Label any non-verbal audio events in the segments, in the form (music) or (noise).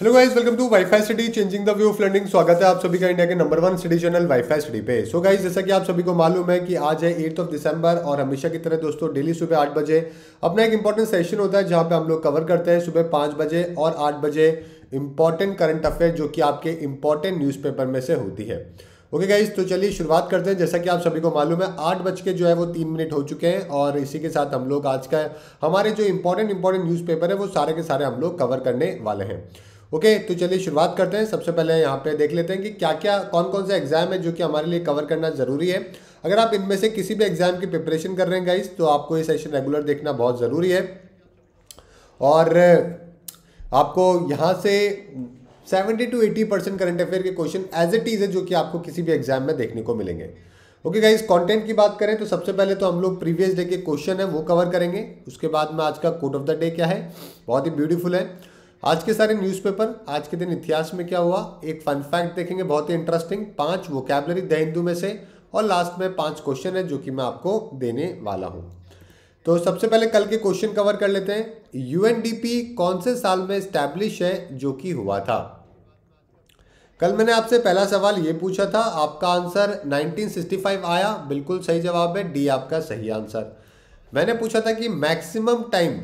Hello guys welcome to WiFi city changing the view of learning स्वागत है आप सभी का इंडिया के number one city channel WiFi city पे सो गाइज गाइस जैसा कि आप सभी को मालूम है कि आज है एट ऑफ दिसंबर और हमेशा की तरह दोस्तों डेली सुबह आठ बजे अपना एक इंपॉर्टेंट सेशन होता है जहाँ पे हम लोग कवर करते हैं सुबह पाँच बजे और आठ बजे इंपॉर्टेंट करंट अफेयर जो कि आपके इंपॉर्टेंट न्यूज़पेपर में से होती है ओके okay गाइज तो चलिए शुरुआत करते हैं जैसा कि आप सभी को मालूम है आठ बज के जो है वो तीन मिनट हो चुके हैं और इसी के साथ हम लोग आज का हमारे जो इंपॉर्टेंट इंपॉर्टेंट न्यूज़पेपर है वो सारे के सारे हम लोग कवर करने वाले हैं ओके तो चलिए शुरुआत करते हैं सबसे पहले यहाँ पे देख लेते हैं कि क्या क्या कौन कौन से एग्जाम है जो कि हमारे लिए कवर करना ज़रूरी है अगर आप इनमें से किसी भी एग्जाम की प्रिपरेशन कर रहे हैं गाइज तो आपको ये सेशन रेगुलर देखना बहुत ज़रूरी है और आपको यहाँ से seventy two eighty percent current affair के क्वेश्चन एज इट इज़ है जो कि आपको किसी भी एग्जाम में देखने को मिलेंगे ओके गाइस कंटेंट की बात करें तो सबसे पहले तो हम लोग प्रीवियस डे के क्वेश्चन है वो कवर करेंगे उसके बाद में आज का कोट ऑफ द डे क्या है बहुत ही ब्यूटीफुल है आज के सारे न्यूज़पेपर आज के दिन इतिहास में क्या हुआ एक फन फैक्ट देखेंगे बहुत ही इंटरेस्टिंग पांच वोकैबलरी द हिंदू में से और लास्ट में पांच क्वेश्चन है जो कि मैं आपको देने वाला हूँ तो सबसे पहले कल के क्वेश्चन कवर कर लेते हैं यूएनडीपी कौन से साल में स्टैब्लिश है जो कि हुआ था कल मैंने आपसे पहला सवाल ये पूछा था आपका आंसर 1965 आया बिल्कुल सही जवाब है डी आपका सही आंसर मैंने पूछा था कि मैक्सिमम टाइम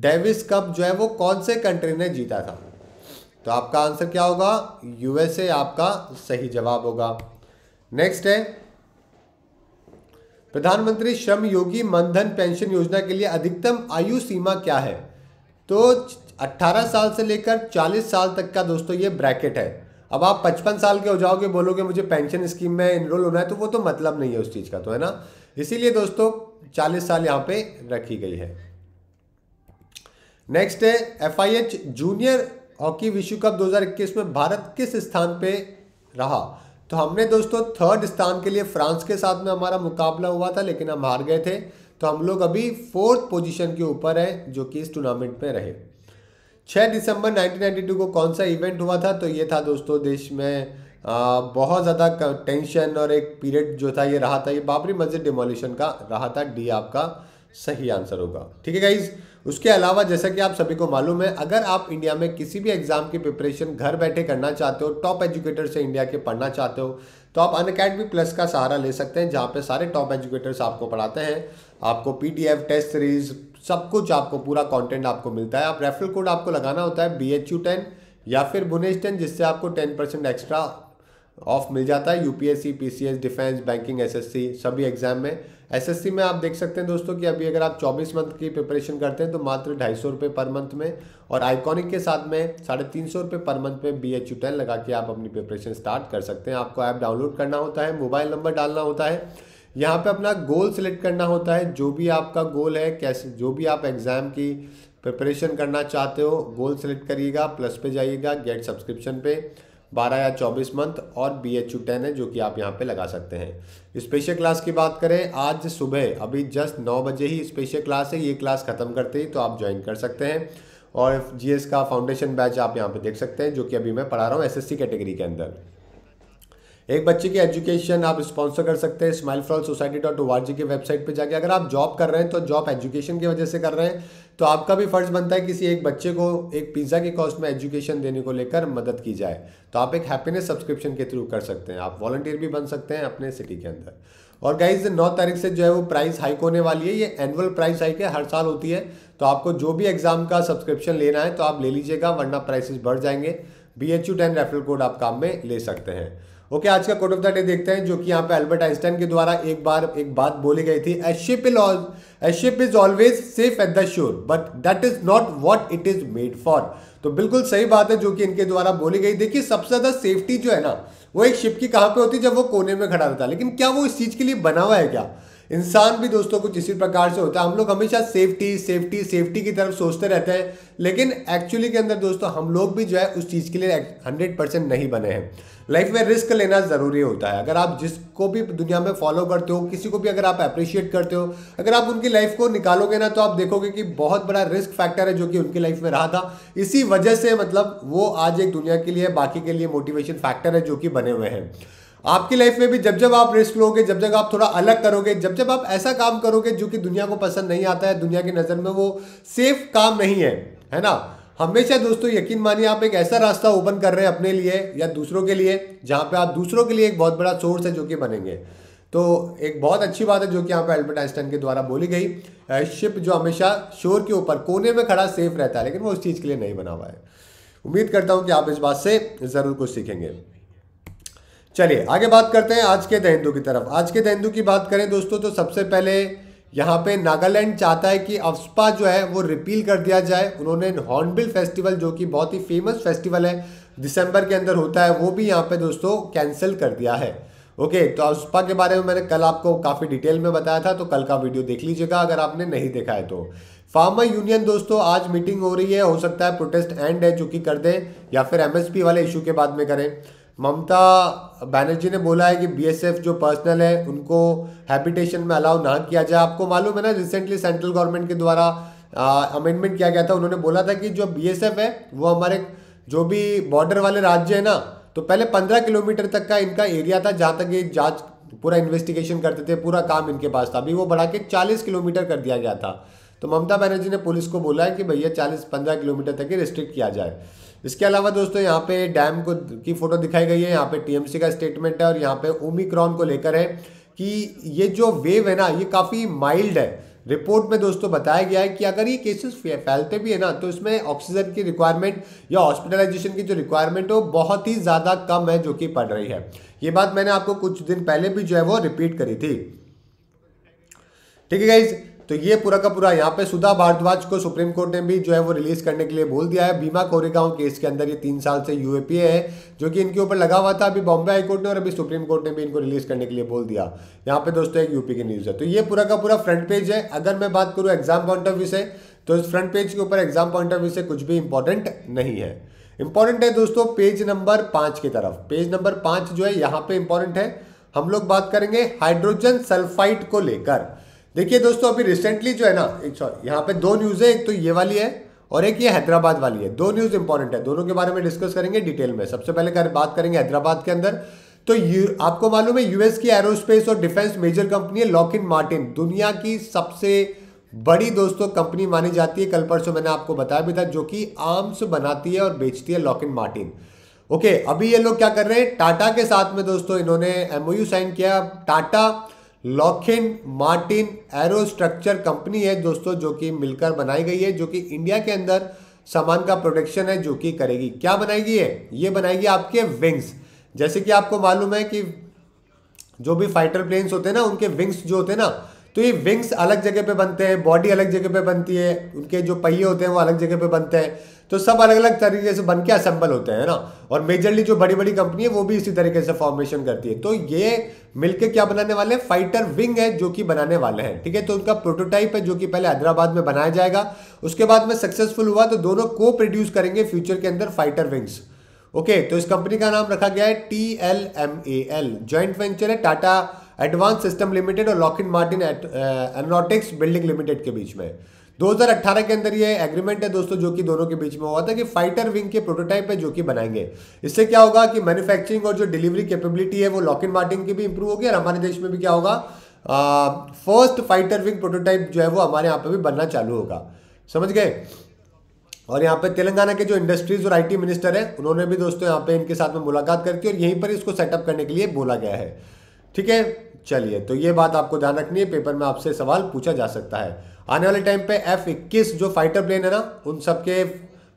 डेविस कप जो है वो कौन से कंट्री ने जीता था तो आपका आंसर क्या होगा यूएसए आपका सही जवाब होगा नेक्स्ट है प्रधानमंत्री श्रम योगी मनधन पेंशन योजना के लिए अधिकतम आयु सीमा क्या है तो 18 साल से लेकर 40 साल तक का दोस्तों ये ब्रैकेट है अब आप 55 साल के हो जाओगे बोलोगे मुझे पेंशन स्कीम में इनरोल होना है तो वो तो मतलब नहीं है उस चीज़ का तो है ना इसीलिए दोस्तों 40 साल यहाँ पे रखी गई है नेक्स्ट है एफआईएच जूनियर हॉकी विश्व कप 2021 में भारत किस स्थान पे रहा तो हमने दोस्तों थर्ड स्थान के लिए फ्रांस के साथ में हमारा मुकाबला हुआ था लेकिन हम हार गए थे तो हम लोग अभी फोर्थ पोजीशन के ऊपर है जो कि इस टूर्नामेंट में रहे 6 दिसंबर 1992 को कौन सा इवेंट हुआ था तो ये था दोस्तों देश में आ, बहुत ज़्यादा टेंशन और एक पीरियड जो था ये रहा था ये बाबरी मस्जिद डिमोलिशन का रहा था डी आपका सही आंसर होगा ठीक है गाइज़ उसके अलावा जैसा कि आप सभी को मालूम है अगर आप इंडिया में किसी भी एग्ज़ाम की प्रिपरेशन घर बैठे करना चाहते हो टॉप एजुकेटर से इंडिया के पढ़ना चाहते हो तो आप अन अकेडमी प्लस का सहारा ले सकते हैं जहाँ पे सारे टॉप एजुकेटर्स आपको पढ़ाते हैं आपको पी टेस्ट सीरीज सब कुछ आपको पूरा कंटेंट आपको मिलता है आप रेफरल कोड आपको लगाना होता है बी एच यू टेन या फिर बुनेश टेन जिससे आपको टेन परसेंट एक्स्ट्रा ऑफ मिल जाता है UPSC PCS defence banking SSC सभी एग्जाम में एसएससी में आप देख सकते हैं दोस्तों कि अभी अगर आप 24 मंथ की प्रिपरेशन करते हैं तो मात्र ढाई सौ रुपये पर मंथ में और आइकॉनिक के साथ में साढ़े तीन सौ रुपये पर मंथ में बी एच यू टेन लगा के आप अपनी प्रिपरेशन स्टार्ट कर सकते हैं आपको ऐप डाउनलोड करना होता है मोबाइल नंबर डालना होता है यहाँ पे अपना गोल सेलेक्ट करना होता है जो भी आपका गोल है कैसे जो भी आप एग्ज़ाम की प्रिपरेशन करना चाहते हो गोल सेलेक्ट करिएगा प्लस पे जाइएगा गेट सब्सक्रिप्शन पे 12 या 24 मंथ और बी एच यू टेन है जो कि आप यहाँ पे लगा सकते हैं स्पेशल क्लास की बात करें आज सुबह अभी जस्ट नौ बजे ही स्पेशल क्लास है ये क्लास ख़त्म करते ही तो आप ज्वाइन कर सकते हैं और जीएस का फाउंडेशन बैच आप यहाँ पे देख सकते हैं जो कि अभी मैं पढ़ा रहा हूँ एसएससी कैटेगरी के अंदर एक बच्चे की एजुकेशन आप स्पॉन्सर कर सकते हैं स्माइल फ्रॉल सोसाइटी डॉट ओ की वेबसाइट पर जाके अगर आप जॉब कर रहे हैं तो जॉब एजुकेशन की वजह से कर रहे हैं तो आपका भी फर्ज बनता है किसी एक बच्चे को एक पिज़्ज़ा के कॉस्ट में एजुकेशन देने को लेकर मदद की जाए तो आप एक हैप्पीनेस सब्सक्रिप्शन के थ्रू कर सकते हैं आप वॉलंटियर भी बन सकते हैं अपने सिटी के अंदर और गाइज नौ तारीख से जो है वो प्राइस हाइक होने वाली है ये एनुअल प्राइस हाइक है हर साल होती है तो आपको जो भी एग्ज़ाम का सब्सक्रिप्शन लेना है तो आप ले लीजिएगा वरना प्राइसेस बढ़ जाएंगे B H U ten referral code आप काम में ले सकते हैं ओके आज का कोट ऑफ द डे देखते हैं जो कि यहाँ पे अल्बर्ट आइंस्टाइन के द्वारा एक बार एक बात बोली गई थी a ship ship ill a ship is always safe at the shore but that is not what it is made for तो बिल्कुल सही बात है जो कि इनके द्वारा बोली गई देखिए सबसे ज्यादा सेफ्टी जो है ना वो एक शिप की कहाँ पे होती है जब वो कोने में खड़ा रहता है लेकिन क्या वो इस चीज के लिए बना हुआ है क्या इंसान भी दोस्तों कुछ इसी प्रकार से होता है हम लोग हमेशा सेफ्टी सेफ्टी सेफ्टी की तरफ सोचते रहते हैं लेकिन एक्चुअली के अंदर दोस्तों हम लोग भी जो है उस चीज़ के लिए हंड्रेड परसेंट नहीं बने हैं लाइफ में रिस्क लेना ज़रूरी होता है अगर आप जिसको भी दुनिया में फॉलो करते हो किसी को भी अगर आप अप्रिशिएट करते हो अगर आप उनकी लाइफ को निकालोगे ना तो आप देखोगे कि बहुत बड़ा रिस्क फैक्टर है जो कि उनकी लाइफ में रहा था इसी वजह से मतलब वो आज एक दुनिया के लिए बाकी के लिए मोटिवेशन फैक्टर है जो कि बने हुए हैं आपकी लाइफ में भी जब जब आप रिस्क लोगे जब जब आप थोड़ा अलग करोगे जब जब आप ऐसा काम करोगे जो कि दुनिया को पसंद नहीं आता है दुनिया की नज़र में वो सेफ काम नहीं है है ना हमेशा दोस्तों यकीन मानिए आप एक ऐसा रास्ता ओपन कर रहे हैं अपने लिए या दूसरों के लिए जहाँ पे आप दूसरों के लिए एक बहुत बड़ा सोर्स है जो कि बनेंगे तो एक बहुत अच्छी बात है जो कि यहाँ पे अल्बर्ट आइंस्टाइन के द्वारा बोली गई शिप जो हमेशा शोर के ऊपर कोने में खड़ा सेफ रहता है लेकिन वो उस चीज़ के लिए नहीं बना हुआ है उम्मीद करता हूँ कि आप इस बात से ज़रूर कुछ सीखेंगे चलिए आगे बात करते हैं आज के दहिंदू की तरफ आज के दहिंदू की बात करें दोस्तों तो सबसे पहले यहाँ पे नागालैंड चाहता है कि अफ्सपा जो है वो रिपील कर दिया जाए उन्होंने हॉर्नबिल फेस्टिवल जो कि बहुत ही फेमस फेस्टिवल है दिसंबर के अंदर होता है वो भी यहाँ पे दोस्तों कैंसिल कर दिया है ओके तो अफ्सपा के बारे में मैंने कल आपको काफ़ी डिटेल में बताया था तो कल का वीडियो देख लीजिएगा अगर आपने नहीं देखा है तो फार्मर यूनियन दोस्तों आज मीटिंग हो रही है हो सकता है प्रोटेस्ट एंड है चूंकि कर दें या फिर एमएसपी वाले इशू के बाद में करें ममता बनर्जी ने बोला है कि बीएसएफ जो पर्सनल है उनको हैबिटेशन में अलाउ ना किया जाए आपको मालूम है ना रिसेंटली सेंट्रल गवर्नमेंट के द्वारा अमेंडमेंट किया गया था उन्होंने बोला था कि जो बीएसएफ है वो हमारे जो भी बॉर्डर वाले राज्य है ना तो पहले पंद्रह किलोमीटर तक का इनका एरिया था जहाँ तक ये जाँच पूरा इन्वेस्टिगेशन करते थे पूरा काम इनके पास था अभी वो बढ़ा के चालीस किलोमीटर कर दिया गया था तो ममता बनर्जी ने पुलिस को बोला है कि भैया चालीस पंद्रह किलोमीटर तक ही रिस्ट्रिक्ट किया जाए इसके अलावा दोस्तों यहाँ पे डैम को की फ़ोटो दिखाई गई है यहाँ पे टीएमसी का स्टेटमेंट है और यहाँ पे ओमिक्रॉन को लेकर है कि ये जो वेव है ना ये काफ़ी माइल्ड है रिपोर्ट में दोस्तों बताया गया है कि अगर ये केसेस फैलते भी है ना तो इसमें ऑक्सीजन की रिक्वायरमेंट या हॉस्पिटलाइजेशन की जो रिक्वायरमेंट है वो बहुत ही ज़्यादा कम है जो कि पड़ रही है ये बात मैंने आपको कुछ दिन पहले भी जो है वो रिपीट करी थी ठीक है गाइज़ तो ये पूरा का पूरा यहाँ पे सुधा भारद्वाज को सुप्रीम कोर्ट ने भी जो है वो रिलीज करने के लिए बोल दिया है भीमा कोरेगांव केस के अंदर ये तीन साल से यूएपीए है जो कि इनके ऊपर लगा हुआ था अभी बॉम्बे हाईकोर्ट ने और अभी सुप्रीम कोर्ट ने भी इनको रिलीज करने के लिए बोल दिया यहाँ पे दोस्तों एक यूपी की न्यूज़ है तो ये पूरा का पूरा फ्रंट पेज है अगर मैं बात करूँ एग्जाम पॉइंट ऑफ व्यू से तो इस फ्रंट पेज के ऊपर एग्जाम पॉइंट ऑफ व्यू से कुछ भी इंपॉर्टेंट नहीं है इंपॉर्टेंट है दोस्तों पेज नंबर पांच की तरफ पेज नंबर पांच जो है यहाँ पे इंपॉर्टेंट है हम लोग बात करेंगे हाइड्रोजन सल्फाइड को लेकर देखिए दोस्तों अभी रिसेंटली जो है ना एक सॉरी यहाँ पे दो न्यूज़ है एक तो ये वाली है और एक ये हैदराबाद वाली है दो न्यूज़ इंपॉर्टेंट है दोनों के बारे में डिस्कस करेंगे डिटेल में सबसे पहले कर, बात करेंगे हैदराबाद के अंदर तो आपको मालूम है यूएस की एरोस्पेस और डिफेंस मेजर कंपनी है लॉक मार्टिन दुनिया की सबसे बड़ी दोस्तों कंपनी मानी जाती है कल परसों मैंने आपको बताया भी था जो कि आर्म्स बनाती है और बेचती है लॉक मार्टिन ओके अभी ये लोग क्या कर रहे हैं टाटा के साथ में दोस्तों इन्होंने एमओयू साइन किया Tata Lockheed Martin aero structure company है दोस्तों जो कि मिलकर बनाई गई है जो कि इंडिया के अंदर सामान का प्रोडक्शन है जो कि करेगी क्या बनाएगी है ये बनाएगी आपके विंग्स जैसे कि आपको मालूम है कि जो भी फाइटर प्लेन्स होते हैं ना उनके विंग्स जो होते हैं ना तो ये विंग्स अलग जगह पे बनते हैं बॉडी अलग जगह पे बनती है उनके जो पहिए होते हैं वो अलग जगह पे बनते हैं तो सब अलग अलग तरीके से बन के असेंबल होते हैं ना और मेजरली जो बड़ी बड़ी कंपनी है वो भी इसी तरीके से फॉर्मेशन करती है तो ये मिलके क्या बनाने वाले हैं फाइटर विंग है जो कि बनाने वाले हैं ठीक है तो उनका प्रोटोटाइप है जो कि पहले हैदराबाद में बनाया जाएगा उसके बाद में सक्सेसफुल हुआ तो दोनों को प्रोड्यूस करेंगे फ्यूचर के अंदर फाइटर विंग्स ओके तो इस कंपनी का नाम रखा गया है T L M A L joint venture है टाटा एडवांस सिस्टम लिमिटेड और Lockheed Martin aeronautics building limited के बीच में 2018 के अंदर ये एग्रीमेंट है दोस्तों जो कि दोनों के बीच में हुआ था कि फाइटर विंग के प्रोटोटाइप है जो कि बनाएंगे इससे क्या होगा कि मैन्युफैक्चरिंग और जो डिलीवरी कैपेबिलिटी है वो लॉकिन मार्टिन की भी इंप्रूव होगी और हमारे देश में भी क्या होगा फर्स्ट फाइटर विंग प्रोटोटाइप जो है वो हमारे यहाँ पर भी बनना चालू होगा समझ गए और यहाँ पे तेलंगाना के जो इंडस्ट्रीज और आईटी मिनिस्टर हैं उन्होंने भी दोस्तों यहाँ पे इनके साथ में मुलाकात करती है और यहीं पर इसको सेटअप करने के लिए बोला गया है ठीक है चलिए तो ये बात आपको ध्यान रखनी है पेपर में आपसे सवाल पूछा जा सकता है आने वाले टाइम पे एफ इक्कीस जो फाइटर प्लेन है ना उन सबके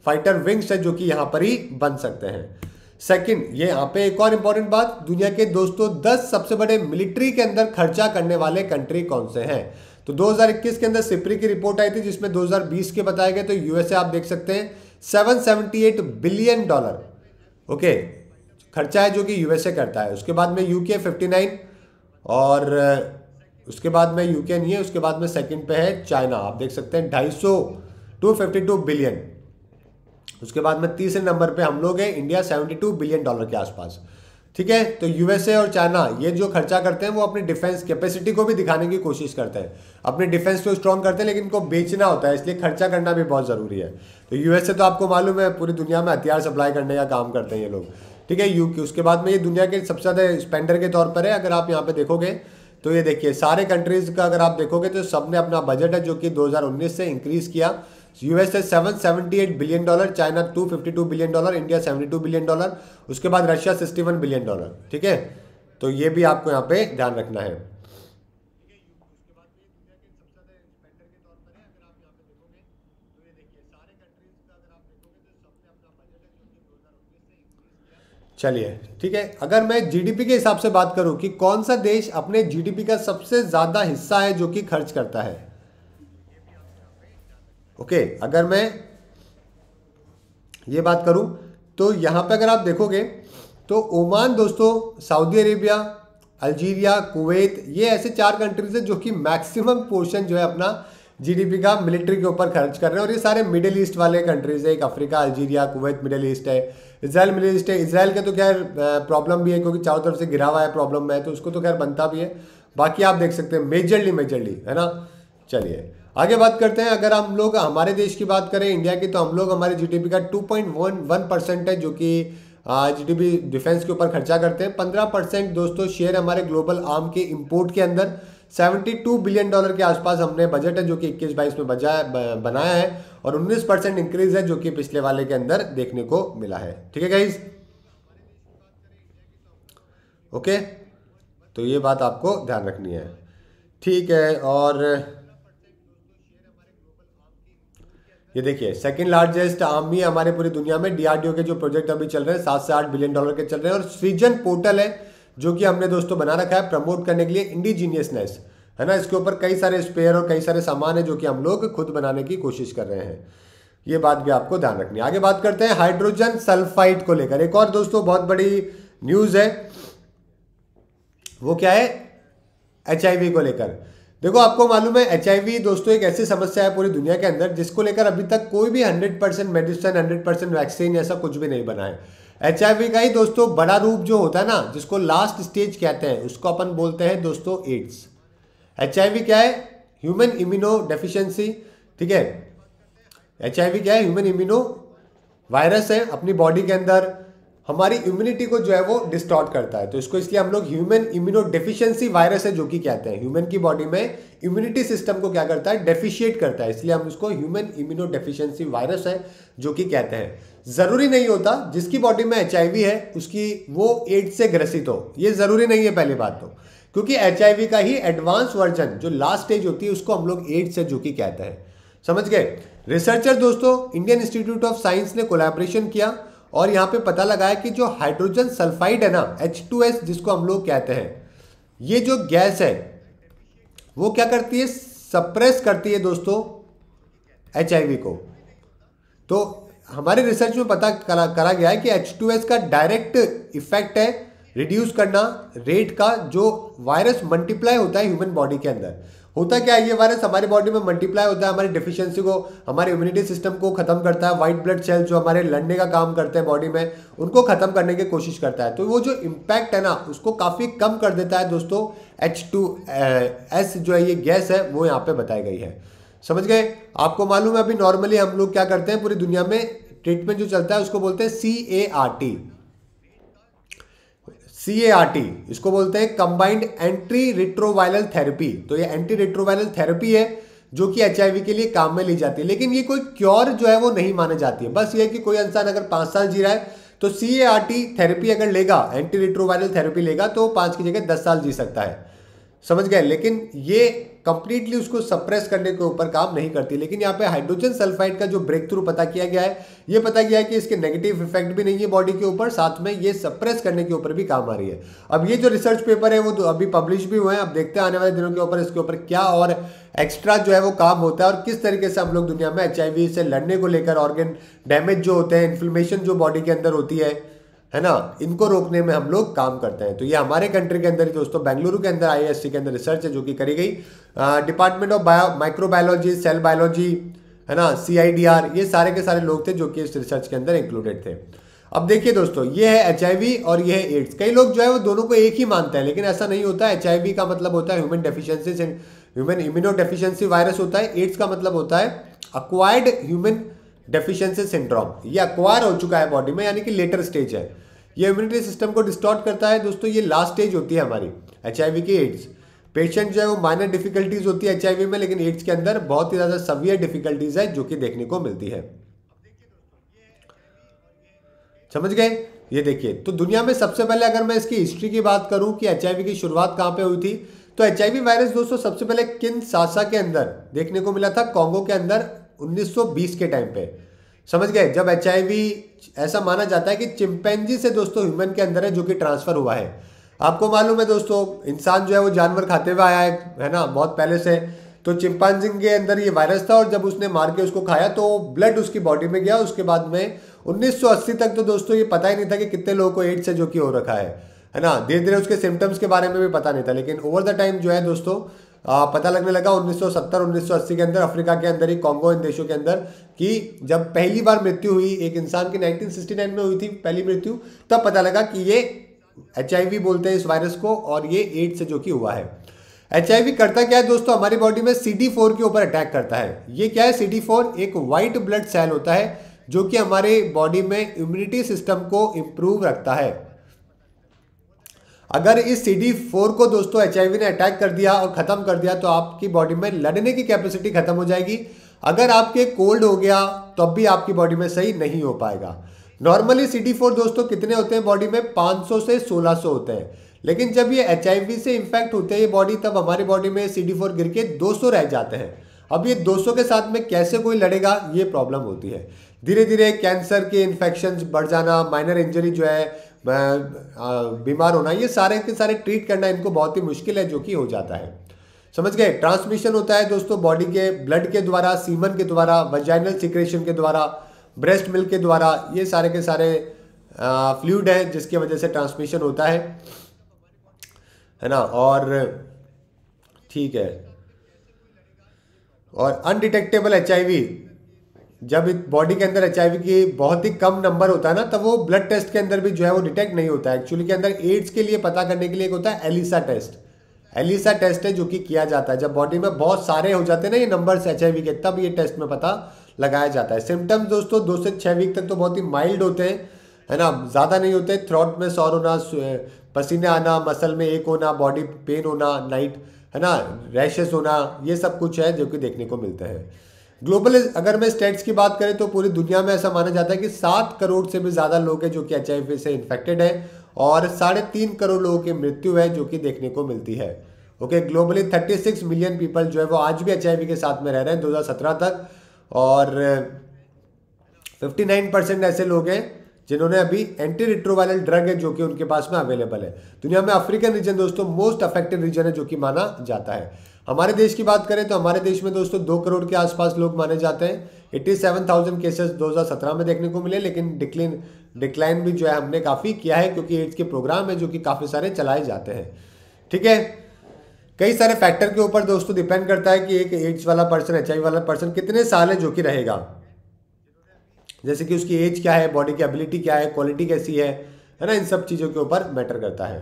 फाइटर विंग्स है जो कि यहां पर ही बन सकते हैं सेकंड ये यहां पे एक और इंपॉर्टेंट बात दुनिया के दोस्तों दस सबसे बड़े मिलिट्री के अंदर खर्चा करने वाले कंट्री कौन से हैं तो 2021 के अंदर सिप्री की रिपोर्ट आई थी जिसमें 2020 के बताए गए तो यूएसए आप देख सकते हैं 778 बिलियन डॉलर ओके खर्चा है जो कि यूएसए करता है उसके बाद में यूके फिफ्टी और उसके बाद में यूके नहीं है उसके बाद में सेकंड पे है चाइना आप देख सकते हैं ढाई सौ टू फिफ्टी टू बिलियन उसके बाद में तीसरे नंबर पे हम लोग हैं India seventy two billion dollar के आसपास ठीक है तो यूएसए और चाइना ये जो खर्चा करते हैं वो अपनी डिफेंस कैपेसिटी को भी दिखाने की कोशिश करते हैं अपने डिफेंस को स्ट्रॉन्ग करते हैं लेकिन इनको बेचना होता है इसलिए खर्चा करना भी बहुत ज़रूरी है तो यूएसए तो आपको मालूम है पूरी दुनिया में हथियार सप्लाई करने का काम करते हैं ये लोग ठीक है यू उसके बाद में ये दुनिया के सबसे ज़्यादा स्पेंडर के तौर पर है अगर आप यहाँ पे देखोगे तो ये देखिए सारे कंट्रीज़ का अगर आप देखोगे तो सब ने अपना बजट है जो कि 2019 से इंक्रीज़ किया USA 778 billion dollar China 252 billion dollar India 72 billion dollar उसके बाद रशिया 61 बिलियन डॉलर ठीक है तो ये भी आपको यहाँ पे ध्यान रखना है चलिए ठीक है अगर मैं जीडीपी के हिसाब से बात करूं कि कौन सा देश अपने जीडीपी का सबसे ज़्यादा हिस्सा है जो कि खर्च करता है ओके अगर मैं ये बात करूं तो यहां पर अगर आप देखोगे तो ओमान दोस्तों सऊदी अरेबिया अल्जीरिया कुवैत ये ऐसे चार कंट्रीज हैं जो कि मैक्सिमम पोर्शन जो है अपना जीडीपी का मिलिट्री के ऊपर खर्च कर रहे हैं और ये सारे मिडिल ईस्ट वाले कंट्रीज़ है एक Africa Algeria Kuwait middle east है इसराइल मिडिल ईस्ट है इसराइल का तो खैर प्रॉब्लम भी है क्योंकि चारों तरफ से घिरा हुआ है प्रॉब्लम में तो उसको तो खैर बनता भी है बाकी आप देख सकते हैं मेजरली मेजरली है ना चलिए आगे बात करते हैं अगर हम लोग हमारे देश की बात करें इंडिया की तो हम लोग हमारे जीडीपी का 2.11 परसेंट है जो कि जीडीपी डिफेंस के ऊपर खर्चा करते हैं 15 परसेंट दोस्तों शेयर हमारे ग्लोबल आर्म के इंपोर्ट के अंदर 72 बिलियन डॉलर के आसपास हमने बजट है जो कि इक्कीस बाईस में बजा बनाया है और 19 परसेंट इंक्रीज है जो कि पिछले वाले के अंदर देखने को मिला है ठीक है गाइज ओके तो ये बात आपको ध्यान रखनी है ठीक है और ये देखिए सेकंड लार्जेस्ट आर्मी हमारे पूरी दुनिया में डीआरडीओ के जो प्रोजेक्ट अभी चल रहे हैं सात से आठ बिलियन डॉलर के चल रहे हैं और सृजन पोर्टल है जो कि हमने दोस्तों बना रखा है प्रमोट करने के लिए इंडिजीनियसनेस है ना इसके ऊपर कई सारे स्पेयर और कई सारे सामान है जो कि हम लोग खुद बनाने की कोशिश कर रहे हैं ये बात भी आपको ध्यान रखनी है आगे बात करते हैं हाइड्रोजन सल्फाइड को लेकर एक और दोस्तों बहुत बड़ी न्यूज़ है वो क्या है एच को लेकर देखो आपको मालूम है एच दोस्तों एक ऐसी समस्या है पूरी दुनिया के अंदर जिसको लेकर अभी तक कोई भी 100 परसेंट मेडिसिन 100 परसेंट वैक्सीन ऐसा कुछ भी नहीं बना है एच का ही दोस्तों बड़ा रूप जो होता है ना जिसको लास्ट स्टेज कहते हैं उसको अपन बोलते हैं दोस्तों एड्स एच क्या है ह्यूमन इम्यूनो डेफिशिएंसी ठीक है एच क्या है ह्यूमन इम्यूनो वायरस है अपनी बॉडी के अंदर हमारी इम्यूनिटी को जो है वो डिस्टॉर्ट करता है तो इसको इसलिए हम लोग ह्यूमन इम्यूनो डेफिशिएंसी वायरस है जो कि कहते हैं ह्यूमन की बॉडी में इम्यूनिटी सिस्टम को क्या करता है डेफिशिएट करता है इसलिए हम इसको ह्यूमन इम्यूनो डेफिशिएंसी वायरस है जो कि कहते हैं ज़रूरी नहीं होता जिसकी बॉडी में एच है उसकी वो एड्स से ग्रसित हो ये ज़रूरी नहीं है पहली बात तो क्योंकि एच का ही एडवांस वर्जन जो लास्ट स्टेज होती है उसको हम लोग एड्स से जो कि कहते हैं समझ गए रिसर्चर दोस्तों इंडियन इंस्टीट्यूट ऑफ साइंस ने कोलैबोरेशन किया और यहाँ पे पता लगाया कि जो हाइड्रोजन सल्फाइड है ना एच जिसको हम लोग कहते हैं ये जो गैस है वो क्या करती है सप्रेस करती है दोस्तों एच को तो हमारे रिसर्च में पता करा, करा गया है कि एच का डायरेक्ट इफेक्ट है रिड्यूस करना रेट का जो वायरस मल्टीप्लाई होता है ह्यूमन बॉडी के अंदर होता क्या है ये वायरस हमारी बॉडी में मल्टीप्लाई होता है हमारी डिफिशियंसी को हमारे इम्यूनिटी सिस्टम को खत्म करता है वाइट ब्लड सेल्स जो हमारे लड़ने का काम करते हैं बॉडी में उनको खत्म करने की कोशिश करता है तो वो जो इम्पैक्ट है ना उसको काफ़ी कम कर देता है दोस्तों एच टू एस जो है ये गैस है वो यहाँ पर बताई गई है समझ गए आपको मालूम है अभी नॉर्मली हम लोग क्या करते हैं पूरी दुनिया में ट्रीटमेंट जो चलता है उसको बोलते हैं C A R T C A R T इसको बोलते हैं कंबाइंड एंट्री रिट्रोवायरल थेरेपी तो ये एंटी रिट्रोवायरल थेरेपी है जो कि एच के लिए काम में ली जाती है लेकिन ये कोई क्योर जो है वो नहीं माना जाती है बस ये कि कोई इंसान अगर पाँच साल जी रहा है तो C A R T therapy अगर लेगा एंटी रिट्रोवायरल थेरेपी लेगा तो पाँच की जगह दस साल जी सकता है समझ गए लेकिन ये कंप्लीटली उसको सप्रेस करने के ऊपर काम नहीं करती लेकिन यहाँ पे हाइड्रोजन सल्फाइड का जो ब्रेक थ्रू पता किया गया है ये पता गया है कि इसके नेगेटिव इफेक्ट भी नहीं है बॉडी के ऊपर साथ में ये सप्रेस करने के ऊपर भी काम आ रही है अब ये जो रिसर्च पेपर है वो तो अभी पब्लिश भी हुए हैं अब देखते हैं आने वाले दिनों के ऊपर इसके ऊपर क्या और एक्स्ट्रा जो है वो काम होता है और किस तरीके से हम लोग दुनिया में एच से लड़ने को लेकर ऑर्गेन डैमेज जो होते हैं इन्फ्लेमेशन जो बॉडी के अंदर होती है है ना इनको रोकने में हम लोग काम करते हैं तो ये हमारे कंट्री के अंदर ही दोस्तों बेंगलुरु के अंदर आई के अंदर रिसर्च है जो कि करी गई department of bio microbiology cell biology है ना सी ये सारे के सारे लोग थे जो कि इस रिसर्च के अंदर इंक्लूडेड थे अब देखिए दोस्तों ये है एच और ये है एड्स कई लोग जो है वो दोनों को एक ही मानते हैं लेकिन ऐसा नहीं होता है एच का मतलब होता है human deficiency and human immuno deficiency virus होता है एड्स का मतलब होता है अक्वायर्ड ह्यूमन डेफिशिएंसी सिंड्रोम ये अक्वायर हो चुका है बॉडी में यानी कि लेटर स्टेज है ये इम्यूनिटी सिस्टम को डिस्टॉर्ट करता है दोस्तों ये लास्ट स्टेज होती है हमारी एच की एड्स पेशेंट जो है वो माइनर डिफिकल्टीज होती है एच में लेकिन एड्स के अंदर बहुत ही ज़्यादा सवियर डिफिकल्टीज है जो कि देखने को मिलती है समझ गए ये देखिए तो दुनिया में सबसे पहले अगर मैं इसकी हिस्ट्री की बात करूं कि एच की शुरुआत कहां पे हुई थी तो एच वायरस दोस्तों सबसे पहले किन सासा के अंदर देखने को मिला था कांगो के अंदर 1920 के टाइम पे समझ गए जब एच ऐसा माना जाता है कि चिंपैनजी से दोस्तों ह्यूमन के अंदर है जो कि ट्रांसफर हुआ है आपको मालूम है दोस्तों इंसान जो है वो जानवर खाते हुए आया है है ना बहुत पहले से तो चिंपांजिंग के अंदर ये वायरस था और जब उसने मार के उसको खाया तो ब्लड उसकी बॉडी में गया उसके बाद में 1980 तक तो दोस्तों ये पता ही नहीं था कि कितने लोगों को एड्स है जो कि हो रखा है है ना धीरे धीरे उसके सिम्टम्स के बारे में भी पता नहीं था लेकिन ओवर द टाइम जो है दोस्तों पता लगने लगा 1970 1980 के अंदर अफ्रीका के अंदर ही कॉन्गो इन देशों के अंदर कि जब पहली बार मृत्यु हुई एक इंसान की 1969 में हुई थी पहली मृत्यु तब पता लगा कि ये एच बोलते हैं इस वायरस को और ये एड्स से जो कि हुआ है एच करता क्या है दोस्तों हमारी बॉडी में सी के ऊपर अटैक करता है ये क्या है सी एक वाइट ब्लड सेल होता है जो कि हमारे बॉडी में इम्यूनिटी सिस्टम को इम्प्रूव रखता है अगर इस सी डी फोर को दोस्तों एच ने अटैक कर दिया और ख़त्म कर दिया तो आपकी बॉडी में लड़ने की कैपेसिटी ख़त्म हो जाएगी अगर आपके कोल्ड हो गया तब भी आपकी बॉडी में सही नहीं हो पाएगा नॉर्मली सी डी फोर दोस्तों कितने होते हैं बॉडी में 500 से 1600 होते हैं लेकिन जब ये एच से इन्फेक्ट होते हैं ये बॉडी तब हमारी बॉडी में सी डी फोर गिर के सौ रह जाते हैं अब ये 200 के साथ में कैसे कोई लड़ेगा ये प्रॉब्लम होती है धीरे धीरे कैंसर के इन्फेक्शन बढ़ जाना माइनर इंजरी जो है बीमार होना ये सारे के सारे ट्रीट करना इनको बहुत ही मुश्किल है जो कि हो जाता है समझ गए ट्रांसमिशन होता है दोस्तों बॉडी के ब्लड के द्वारा सीमन के द्वारा वजाइनल सिक्रेशन के द्वारा ब्रेस्ट मिल्क के द्वारा ये सारे के सारे फ्लूड हैं जिसकी वजह से ट्रांसमिशन होता है है ना और ठीक है और अनडिटेक्टेबल एच जब बॉडी के अंदर एच की बहुत ही कम नंबर होता है ना तो वो ब्लड टेस्ट के अंदर भी जो है वो डिटेक्ट नहीं होता है एक्चुअली के अंदर एड्स के लिए पता करने के लिए एक होता है एलिसा टेस्ट एलिसा टेस्ट है जो कि किया जाता है जब बॉडी में बहुत सारे हो जाते हैं ना ये नंबर्स एच के तब ये टेस्ट में पता लगाया जाता है सिम्टम्स दोस्तों दो से छः वीक तक तो बहुत ही माइल्ड होते हैं है ना ज़्यादा नहीं होते थ्रॉट में सौर होना पसीने आना मसल में एक होना बॉडी पेन होना नाइट है ना रैशेस होना ये सब कुछ है जो कि देखने को मिलता है ग्लोबल अगर मैं स्टेट्स की बात करें तो पूरी दुनिया में ऐसा माना जाता है कि सात करोड़ से भी ज़्यादा लोग हैं जो कि एच से इन्फेक्टेड है और साढ़े तीन करोड़ लोगों की मृत्यु है जो कि देखने को मिलती है ओके ग्लोबली 36 मिलियन पीपल जो है वो आज भी एच के साथ में रह रहे हैं 2017 तक और 59 परसेंट ऐसे लोग हैं जिन्होंने अभी एंटी रिट्रोवायरल ड्रग है जो कि उनके पास में अवेलेबल है दुनिया में अफ्रीकन रीजन दोस्तों मोस्ट अफेक्टेड रीजन है जो कि माना जाता है हमारे देश की बात करें तो हमारे देश में दोस्तों दो करोड़ के आसपास लोग माने जाते हैं एट्टी सेवन थाउजेंड केसेस दो हजार सत्रह में देखने को मिले लेकिन डिक्लिन डिक्लाइन भी जो है हमने काफ़ी किया है क्योंकि एड्स के प्रोग्राम है जो कि काफ़ी सारे चलाए जाते हैं ठीक है कई सारे फैक्टर के ऊपर दोस्तों डिपेंड करता है कि एक एड्स वाला पर्सन एच वाला पर्सन कितने साल है जो कि रहेगा जैसे कि उसकी एज क्या है बॉडी की एबिलिटी क्या है क्वालिटी कैसी है है ना इन सब चीज़ों के ऊपर मैटर करता है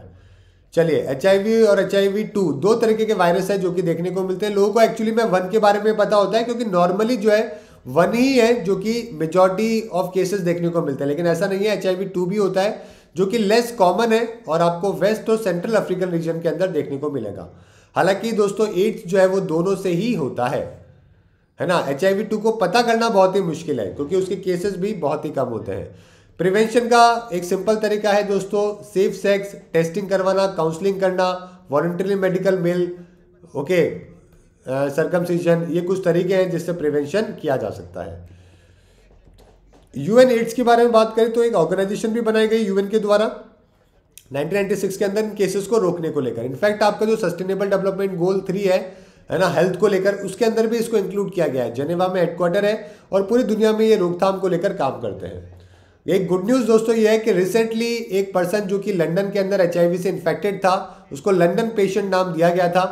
चलिए एच और एच आई टू दो तरीके के वायरस है जो कि देखने को मिलते हैं लोगों को एक्चुअली में वन के बारे में पता होता है क्योंकि नॉर्मली जो है वन ही है जो कि मेजोरिटी ऑफ केसेस देखने को मिलते हैं लेकिन ऐसा नहीं है एच आई टू भी होता है जो कि लेस कॉमन है और आपको वेस्ट और सेंट्रल अफ्रीकन रीजन के अंदर देखने को मिलेगा हालांकि दोस्तों एड्स जो है वो दोनों से ही होता है है ना एच टू को पता करना बहुत ही मुश्किल है क्योंकि उसके केसेस भी बहुत ही कम होते हैं प्रिवेंशन का एक सिंपल तरीका है दोस्तों सेफ सेक्स टेस्टिंग करवाना काउंसलिंग करना voluntary medical male okay circumcision ये कुछ तरीके हैं जिससे प्रिवेंशन किया जा सकता है यूएन एड्स के बारे में बात करें तो एक ऑर्गेनाइजेशन भी बनाई गई यूएन के द्वारा 1996 के अंदर इन केसेस को रोकने को लेकर इनफैक्ट आपका जो सस्टेनेबल डेवलपमेंट गोल थ्री है है ना हेल्थ को लेकर उसके अंदर भी इसको इंक्लूड किया गया है जेनेवा में हेडक्वार्टर है और पूरी दुनिया में ये रोकथाम को लेकर काम करते हैं एक गुड न्यूज़ दोस्तों ये है कि रिसेंटली एक पर्सन जो कि लंदन के अंदर एच से इन्फेक्टेड था उसको लंदन पेशेंट नाम दिया गया था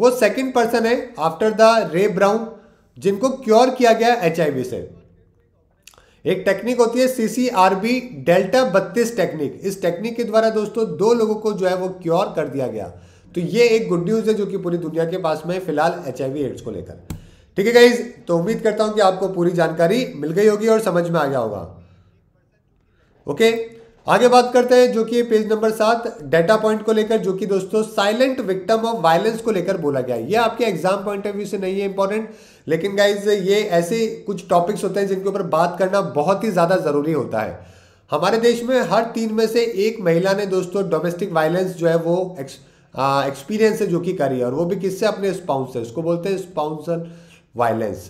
वो सेकेंड पर्सन है आफ्टर द रे ब्राउन जिनको क्योर किया गया एच से एक टेक्निक होती है सीसीआरबी डेल्टा बत्तीस टेक्निक इस टेक्निक के द्वारा दोस्तों दो लोगों को जो है वो क्योर कर दिया गया तो ये एक गुड न्यूज़ है जो कि पूरी दुनिया के पास में फिलहाल एच एड्स को लेकर ठीक है गाइज तो उम्मीद करता हूं कि आपको पूरी जानकारी मिल गई होगी और समझ में आ गया होगा ओके आगे बात करते हैं जो कि पेज नंबर सात डेटा पॉइंट को लेकर जो कि दोस्तों साइलेंट विक्टम ऑफ वायलेंस को लेकर बोला गया है ये आपके एग्जाम पॉइंट ऑफ व्यू से नहीं है इंपॉर्टेंट लेकिन गाइज ये ऐसे कुछ टॉपिक्स होते हैं जिनके ऊपर बात करना बहुत ही ज़्यादा ज़रूरी होता है हमारे देश में हर तीन में से एक महिला ने दोस्तों डोमेस्टिक वायलेंस जो है वो एक्सपीरियंस है जो कि करी है और वो भी किससे अपने स्पाउंस से उसको बोलते हैं स्पाउंसल वायलेंस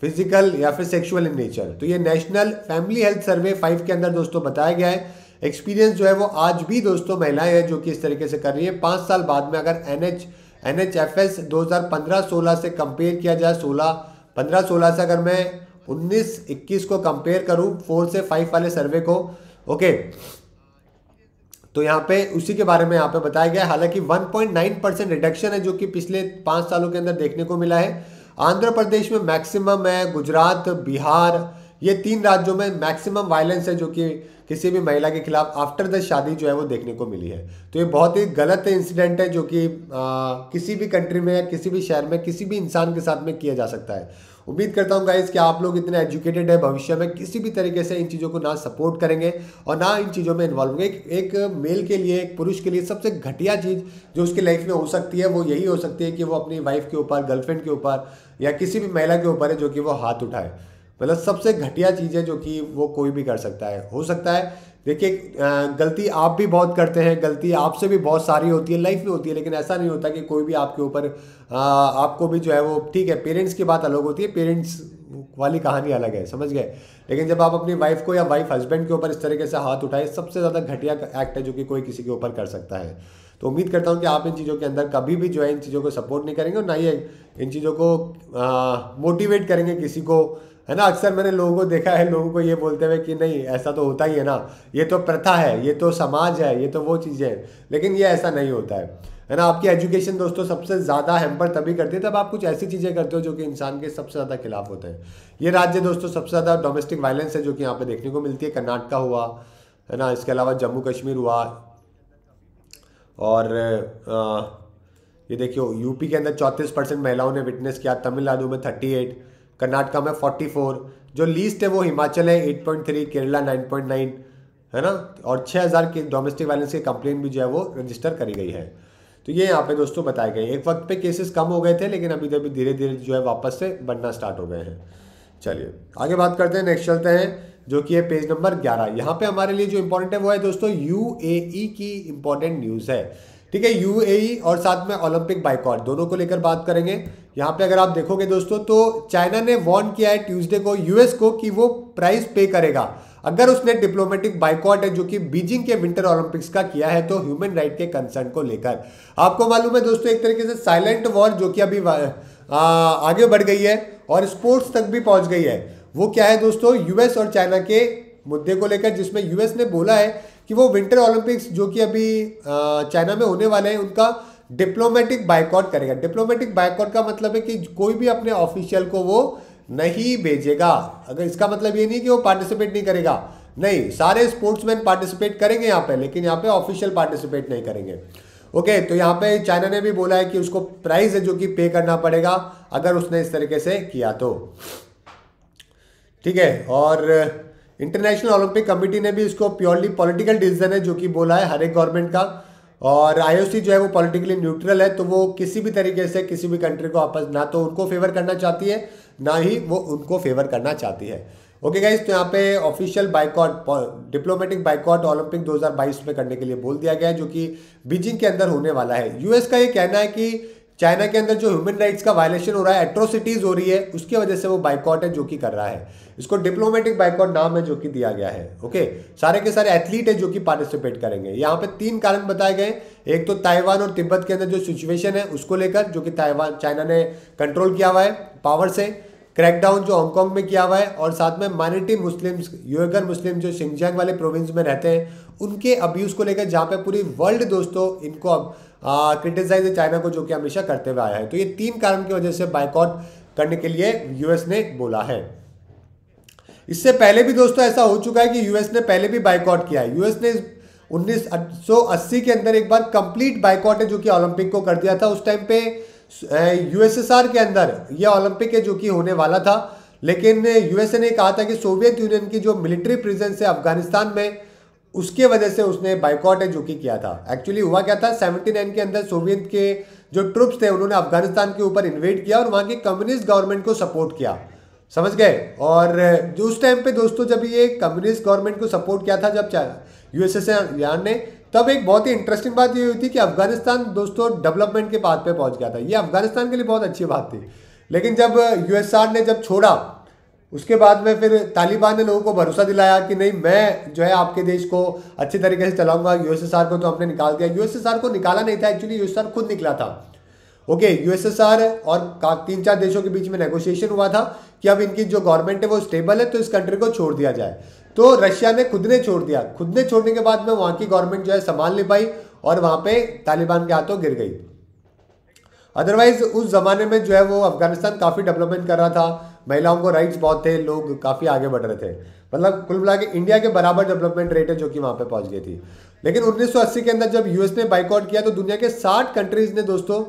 फिजिकल या फिर सेक्सुअल इन नेचर तो ये national family health survey five के अंदर दोस्तों बताया गया है एक्सपीरियंस जो है वो आज भी दोस्तों महिलाएं हैं जो कि इस तरीके से कर रही है पाँच साल बाद में अगर N H N H F S दो हज़ार पंद्रह सोलह से कंपेयर किया जाए सोलह पंद्रह सोलह से अगर मैं उन्नीस इक्कीस को कंपेयर करूँ फोर से फाइव वाले सर्वे को ओके तो यहाँ पे उसी के बारे में यहाँ पे बताया गया हालांकि one point nine percent reduction है जो कि पिछले पाँच सालों के अंदर देखने को मिला है आंध्र प्रदेश में मैक्सिमम है गुजरात बिहार ये तीन राज्यों में मैक्सिमम वायलेंस है जो कि किसी भी महिला के खिलाफ आफ्टर द शादी जो है वो देखने को मिली है तो ये बहुत ही गलत इंसिडेंट है जो कि आ, किसी भी कंट्री में या किसी भी शहर में किसी भी इंसान के साथ में किया जा सकता है उम्मीद करता हूँ गाइज कि आप लोग इतने एजुकेटेड हैं भविष्य में किसी भी तरीके से इन चीज़ों को ना सपोर्ट करेंगे और ना इन चीज़ों में इन्वॉल्व होंगे एक, एक मेल के लिए एक पुरुष के लिए सबसे घटिया चीज़ जो उसकी लाइफ में हो सकती है वो यही हो सकती है कि वो अपनी वाइफ के ऊपर गर्लफ्रेंड के ऊपर या किसी भी महिला के ऊपर है जो कि वो हाथ उठाए मतलब सबसे घटिया चीज़ है जो कि वो कोई भी कर सकता है हो सकता है देखिए गलती आप भी बहुत करते हैं गलती आपसे भी बहुत सारी होती है लाइफ में होती है लेकिन ऐसा नहीं होता कि कोई भी आपके ऊपर आपको भी जो है वो ठीक है पेरेंट्स की बात अलग होती है पेरेंट्स वाली कहानी अलग है समझ गए लेकिन जब आप अपनी वाइफ को या वाइफ हस्बैंड के ऊपर इस तरीके से हाथ उठाए सबसे ज़्यादा घटिया एक्ट है जो कि कोई किसी के ऊपर कर सकता है तो उम्मीद करता हूँ कि आप इन चीज़ों के अंदर कभी भी जो है इन चीज़ों को सपोर्ट नहीं करेंगे और ना ही इन चीज़ों को मोटिवेट करेंगे किसी को है ना अक्सर मैंने लोगों को देखा है लोगों को ये बोलते हुए कि नहीं ऐसा तो होता ही है ना ये तो प्रथा है ये तो समाज है ये तो वो चीज़ें हैं लेकिन ये ऐसा नहीं होता है है ना आपकी एजुकेशन दोस्तों सबसे ज़्यादा हेम्पर तभी करती है तब आप कुछ ऐसी चीज़ें करते हो जो कि इंसान के सबसे ज़्यादा खिलाफ होते हैं ये राज्य दोस्तों सबसे ज़्यादा डोमेस्टिक वायलेंस है जो कि यहाँ पे देखने को मिलती है कर्नाटका हुआ है ना इसके अलावा जम्मू कश्मीर हुआ और आ, ये देखियो यूपी के अंदर चौंतीस परसेंट महिलाओं ने विटनेस किया तमिलनाडु में थर्टी एट कर्नाटका में 44 जो लीस्ट है वो हिमाचल है 8.3 केरला 9.9 है ना और 6000 के डोमेस्टिक वायलेंस की कंप्लेन भी जो है वो रजिस्टर करी गई है तो ये यहाँ पे दोस्तों बताए गए एक वक्त पे केसेस कम हो गए थे लेकिन अभी अभी धीरे धीरे जो है वापस से बढ़ना स्टार्ट हो गए हैं चलिए आगे बात करते हैं नेक्स्ट चलते हैं जो कि है पेज नंबर 11 यहाँ पे हमारे लिए जो इम्पोर्टेंट है वो है दोस्तों यू e की इम्पोर्टेंट न्यूज़ है ठीक है यूएई e और साथ में ओलंपिक बाइकॉट दोनों को लेकर बात करेंगे यहाँ पे अगर आप देखोगे दोस्तों तो चाइना ने वॉर्न किया है ट्यूसडे को यूएस को कि वो प्राइस पे करेगा अगर उसने डिप्लोमेटिक बाइकॉट है जो कि बीजिंग के विंटर ओलंपिक्स का किया है तो ह्यूमन राइट के कंसर्न को लेकर आपको मालूम है दोस्तों एक तरीके से साइलेंट वॉर जो कि अभी आ, आगे बढ़ गई है और स्पोर्ट्स तक भी पहुंच गई है वो क्या है दोस्तों यूएस और चाइना के मुद्दे को लेकर जिसमें यूएस ने बोला है कि वो विंटर ओलंपिक्स जो कि अभी चाइना में होने वाले हैं उनका डिप्लोमेटिक बाइकआउट करेगा डिप्लोमेटिक बाइकआउट का मतलब है कि कोई भी अपने ऑफिशियल को वो नहीं भेजेगा अगर इसका मतलब ये नहीं कि वो पार्टिसिपेट नहीं करेगा नहीं सारे स्पोर्ट्समैन पार्टिसिपेट करेंगे यहाँ पे लेकिन यहाँ पे ऑफिशियल पार्टिसिपेट नहीं करेंगे ओके okay, तो यहाँ पे चाइना ने भी बोला है कि उसको प्राइस है जो कि पे करना पड़ेगा अगर उसने इस तरीके से किया तो ठीक है और इंटरनेशनल ओलंपिक कमेटी ने भी इसको प्योरली पॉलिटिकल डिसीजन है जो कि बोला है हर एक गवर्नमेंट का और आईओसी जो है वो पॉलिटिकली न्यूट्रल है तो वो किसी भी तरीके से किसी भी कंट्री को आपस ना तो उनको फेवर करना चाहती है ना ही वो उनको फेवर करना चाहती है ओके गाइज तो यहाँ पे official boycott diplomatic boycott Olympic 2022 में करने के लिए बोल दिया गया है जो कि बीजिंग के अंदर होने वाला है यूएस का ये कहना है कि चाइना के अंदर जो ह्यूमन राइट्स का वायलेशन हो रहा है एट्रोसिटीज़ हो रही है उसकी वजह से वो बाइकआउट है जो कि कर रहा है इसको डिप्लोमेटिक बाइकआउट नाम है जो कि दिया गया है ओके सारे के सारे एथलीट है जो कि पार्टिसिपेट करेंगे यहाँ पे तीन कारण बताए गए एक तो ताइवान और तिब्बत के अंदर जो सिचुएशन है उसको लेकर जो कि ताइवान चाइना ने कंट्रोल किया हुआ है पावर से क्रैकडाउन जो हांगकॉन्ग में किया हुआ है और साथ में माइनॉरिटी मुस्लिम्स यूएगर मुस्लिम जो सिंगजैंग वाले प्रोविंस में रहते हैं उनके अब्यूज़ को लेकर जहाँ पे पूरी वर्ल्ड दोस्तों इनको अब क्रिटिसाइज है चाइना को जो कि हमेशा करते हुए आया है तो ये तीन कारण की वजह से बाइकआउट करने के लिए यूएस ने बोला है इससे पहले भी दोस्तों ऐसा हो चुका है कि यूएस ने पहले भी बाइकआउट किया है यूएस ने 1980 के अंदर एक बार कंप्लीट बाइकआउट है जो कि ओलंपिक को कर दिया था उस टाइम पे यूएसएसआर के अंदर ये ओलंपिक है जो कि होने वाला था लेकिन यूएसए ने कहा था कि सोवियत यूनियन की जो मिलिट्री प्रेजेंस है अफगानिस्तान में उसके वजह से उसने बाइकआउट है जो कि किया था एक्चुअली हुआ क्या था 79 के अंदर सोवियत के जो ट्रुप्स थे उन्होंने अफगानिस्तान के ऊपर इन्वेट किया और वहाँ की कम्युनिस्ट गवर्नमेंट को सपोर्ट किया समझ गए और जो उस टाइम पे दोस्तों जब ये कम्युनिस्ट गवर्नमेंट को सपोर्ट किया था जब यूएसएसआर ने तब एक बहुत ही इंटरेस्टिंग बात ये हुई थी कि अफगानिस्तान दोस्तों डेवलपमेंट के पाथ पे पहुंच गया था ये अफगानिस्तान के लिए बहुत अच्छी बात थी लेकिन जब यूएसआर ने जब छोड़ा उसके बाद में फिर तालिबान ने लोगों को भरोसा दिलाया कि नहीं मैं जो है आपके देश को अच्छे तरीके से चलाऊंगा यूएसएसआर को तो हमने निकाल दिया यूएसएसआर को निकाला नहीं था एक्चुअली यूएसएसआर खुद निकला था ओके यूएसएसआर और तीन चार देशों के बीच में नेगोशिएशन हुआ था कि अब इनकी जो गवर्नमेंट है वो स्टेबल है तो इस कंट्री को छोड़ दिया जाए तो रशिया ने खुद ने छोड़ दिया खुद ने छोड़ने के बाद में वहाँ की गवर्नमेंट जो है संभाल नहीं पाई और वहाँ पे तालिबान के हाथों गिर गई अदरवाइज उस जमाने में जो है वो अफगानिस्तान काफ़ी डेवलपमेंट कर रहा था महिलाओं को राइट्स बहुत थे लोग काफ़ी आगे बढ़ रहे थे मतलब कुल मिला के इंडिया के बराबर डेवलपमेंट रेट है जो कि वहाँ पे पहुँच गई थी लेकिन 1980 के अंदर जब यूएस ने बाइकआउट किया तो दुनिया के 60 कंट्रीज़ ने दोस्तों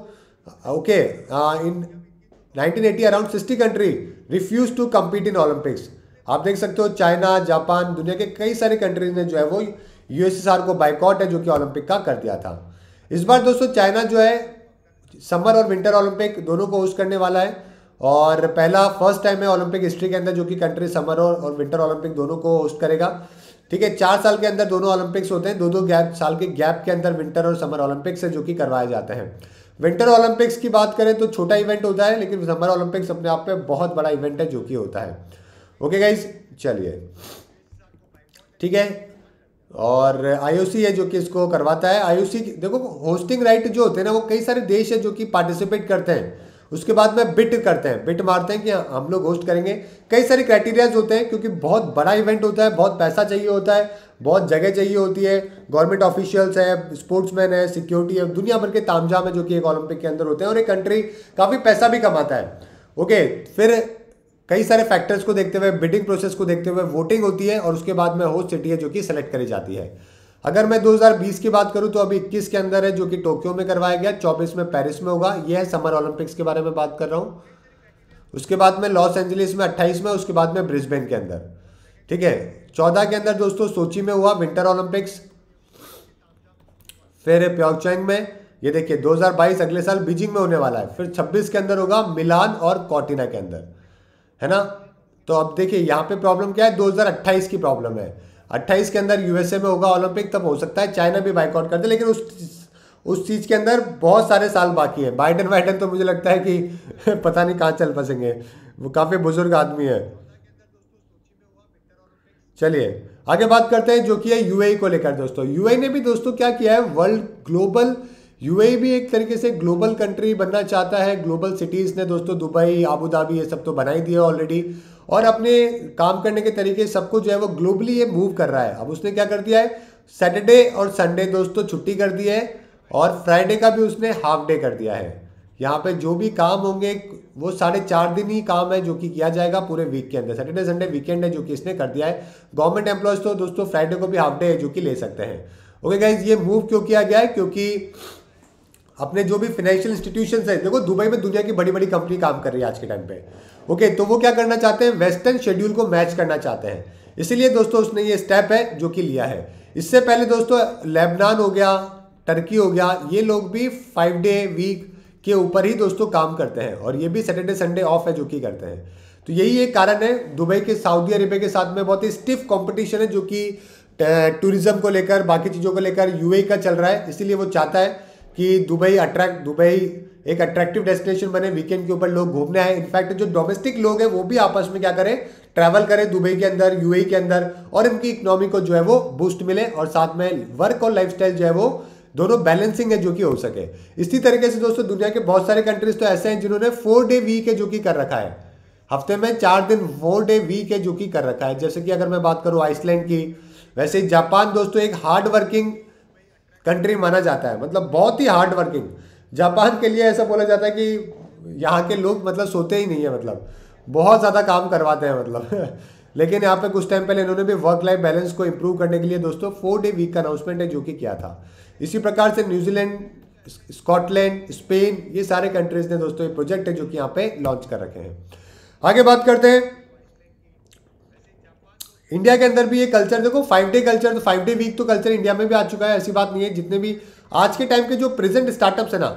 okay in nineteen around sixty country refuse to compete in Olympics आप देख सकते हो चाइना जापान दुनिया के कई सारे कंट्रीज ने जो है वो यूएसएसआर को बाइकआउट है जो कि ओलंपिक का कर दिया था इस बार दोस्तों चाइना जो है समर और विंटर ओलंपिक दोनों को होस्ट करने वाला है और पहला फर्स्ट टाइम है ओलंपिक हिस्ट्री के अंदर जो कि कंट्री समर और विंटर ओलंपिक दोनों को होस्ट करेगा ठीक है चार साल के अंदर दोनों ओलंपिक्स होते हैं दो दो गैप साल के गैप के अंदर विंटर और समर ओलंपिक्स है जो कि करवाए जाते हैं विंटर ओलंपिक्स की बात करें तो छोटा इवेंट होता है लेकिन समर ओलंपिक्स अपने आप में बहुत बड़ा इवेंट है जो कि होता है ओके गाइज चलिए ठीक है और आईओसी है जो कि इसको करवाता है आईओसी देखो होस्टिंग राइट जो होते हैं ना वो कई सारे देश है जो कि पार्टिसिपेट करते हैं उसके बाद में बिट करते हैं बिट मारते हैं कि हाँ, हम लोग होस्ट करेंगे कई सारे क्राइटेरियाज होते हैं क्योंकि बहुत बड़ा इवेंट होता है बहुत पैसा चाहिए होता है बहुत जगह चाहिए होती है गवर्नमेंट ऑफिशियल्स है स्पोर्ट्समैन है सिक्योरिटी है दुनिया भर के तामझाम है जो कि एक ओलंपिक के अंदर होते हैं और एक कंट्री काफ़ी पैसा भी कमाता है ओके फिर कई सारे फैक्टर्स को देखते हुए बिडिंग प्रोसेस को देखते हुए वोटिंग होती है और उसके बाद में होस्ट सिटी है जो कि सेलेक्ट करी जाती है अगर मैं 2020 की बात करूं तो अभी 21 के अंदर है जो कि टोक्यो में करवाया गया 24 में पेरिस में होगा यह है समर ओलंपिक्स के बारे में बात कर रहा हूं उसके बाद में लॉस एंजलिस में 28 में उसके बाद में ब्रिस्बेन के अंदर ठीक है 14 के अंदर दोस्तों सोची में हुआ विंटर ओलंपिक्स फिर प्योंगचैंग में ये देखिए दो अगले साल बीजिंग में होने वाला है फिर छब्बीस के अंदर होगा मिलान और कॉटिना के अंदर है ना तो अब देखिए यहां पर प्रॉब्लम क्या है दो की प्रॉब्लम है अट्ठाईस के अंदर यूएसए में होगा ओलंपिक तब हो सकता है चाइना भी बाइकआउट कर दे लेकिन उस उस चीज़ के अंदर बहुत सारे साल बाकी है बाइडन वाइडन तो मुझे लगता है कि (laughs) पता नहीं कहाँ चल पसेंगे वो काफ़ी बुजुर्ग आदमी है चलिए आगे बात करते हैं जो कि है यूएई e को लेकर दोस्तों यूएई e ने भी दोस्तों क्या किया है वर्ल्ड ग्लोबल यूएई भी एक तरीके से ग्लोबल कंट्री बनना चाहता है ग्लोबल सिटीज़ ने दोस्तों दुबई आबू धाबी ये सब तो बना ही दिया ऑलरेडी और अपने काम करने के तरीके सबको जो है वो ग्लोबली ये मूव कर रहा है अब उसने क्या कर दिया है सैटरडे और संडे दोस्तों छुट्टी कर दी है और फ्राइडे का भी उसने हाफ डे कर दिया है यहाँ पे जो भी काम होंगे वो साढ़े चार दिन ही काम है जो कि किया जाएगा पूरे वीक के अंदर सैटरडे संडे वीकेंड है जो कि इसने कर दिया है गवर्नमेंट एम्प्लॉयज़ तो दोस्तों फ्राइडे को भी हाफ डे है जो कि ले सकते हैं ओके गाइज ये मूव क्यों किया गया है क्योंकि अपने जो भी फाइनेंशियल इंस्टीट्यूशन है देखो दुबई में दुनिया की बड़ी बड़ी कंपनी काम कर रही है आज के टाइम पे ओके तो वो क्या करना चाहते हैं वेस्टर्न शेड्यूल को मैच करना चाहते हैं इसीलिए दोस्तों उसने ये स्टेप है जो कि लिया है इससे पहले दोस्तों लेबनान हो गया टर्की हो गया ये लोग भी फाइव डे वीक के ऊपर ही दोस्तों काम करते हैं और ये भी सैटरडे संडे ऑफ है जो कि करते हैं तो यही एक कारण है दुबई के सऊदी अरेबिया के साथ में बहुत ही स्टिफ कंपटीशन है जो कि टूरिज्म को लेकर बाकी चीज़ों को लेकर यूएई e का चल रहा है इसीलिए वो चाहता है कि दुबई अट्रैक्ट दुबई एक अट्रैक्टिव डेस्टिनेशन बने वीकेंड के ऊपर लोग घूमने आए इनफैक्ट जो डोमेस्टिक लोग हैं वो भी आपस में क्या करें ट्रैवल करें दुबई के अंदर यूएई e के अंदर और इनकी इकोनॉमी को जो है वो बूस्ट मिले और साथ में वर्क और लाइफस्टाइल जो है वो दोनों बैलेंसिंग है जो कि हो सके इसी तरीके से दोस्तों दुनिया के बहुत सारे कंट्रीज तो ऐसे हैं जिन्होंने फोर डे वीक है जो कि कर रखा है हफ्ते में चार दिन फोर डे वीक है जो कि कर रखा है जैसे कि अगर मैं बात करूँ आइसलैंड की वैसे जापान दोस्तों एक हार्ड वर्किंग कंट्री माना जाता है मतलब बहुत ही हार्ड वर्किंग जापान के लिए ऐसा बोला जाता है कि यहाँ के लोग मतलब सोते ही नहीं है मतलब बहुत ज़्यादा काम करवाते हैं मतलब (laughs) लेकिन यहाँ पे कुछ टाइम पहले इन्होंने भी वर्क लाइफ बैलेंस को इम्प्रूव करने के लिए दोस्तों फोर डे वीक का अनाउंसमेंट है जो कि किया था इसी प्रकार से न्यूजीलैंड स्कॉटलैंड स्पेन ये सारे कंट्रीज ने दोस्तों ये प्रोजेक्ट है जो कि यहाँ पे लॉन्च कर रखे हैं आगे बात करते हैं इंडिया के अंदर भी ये कल्चर देखो फाइव डे कल्चर तो फाइव डे वीक तो कल्चर इंडिया में भी आ चुका है ऐसी बात नहीं है जितने भी आज के टाइम के जो प्रेजेंट स्टार्टअप्स है ना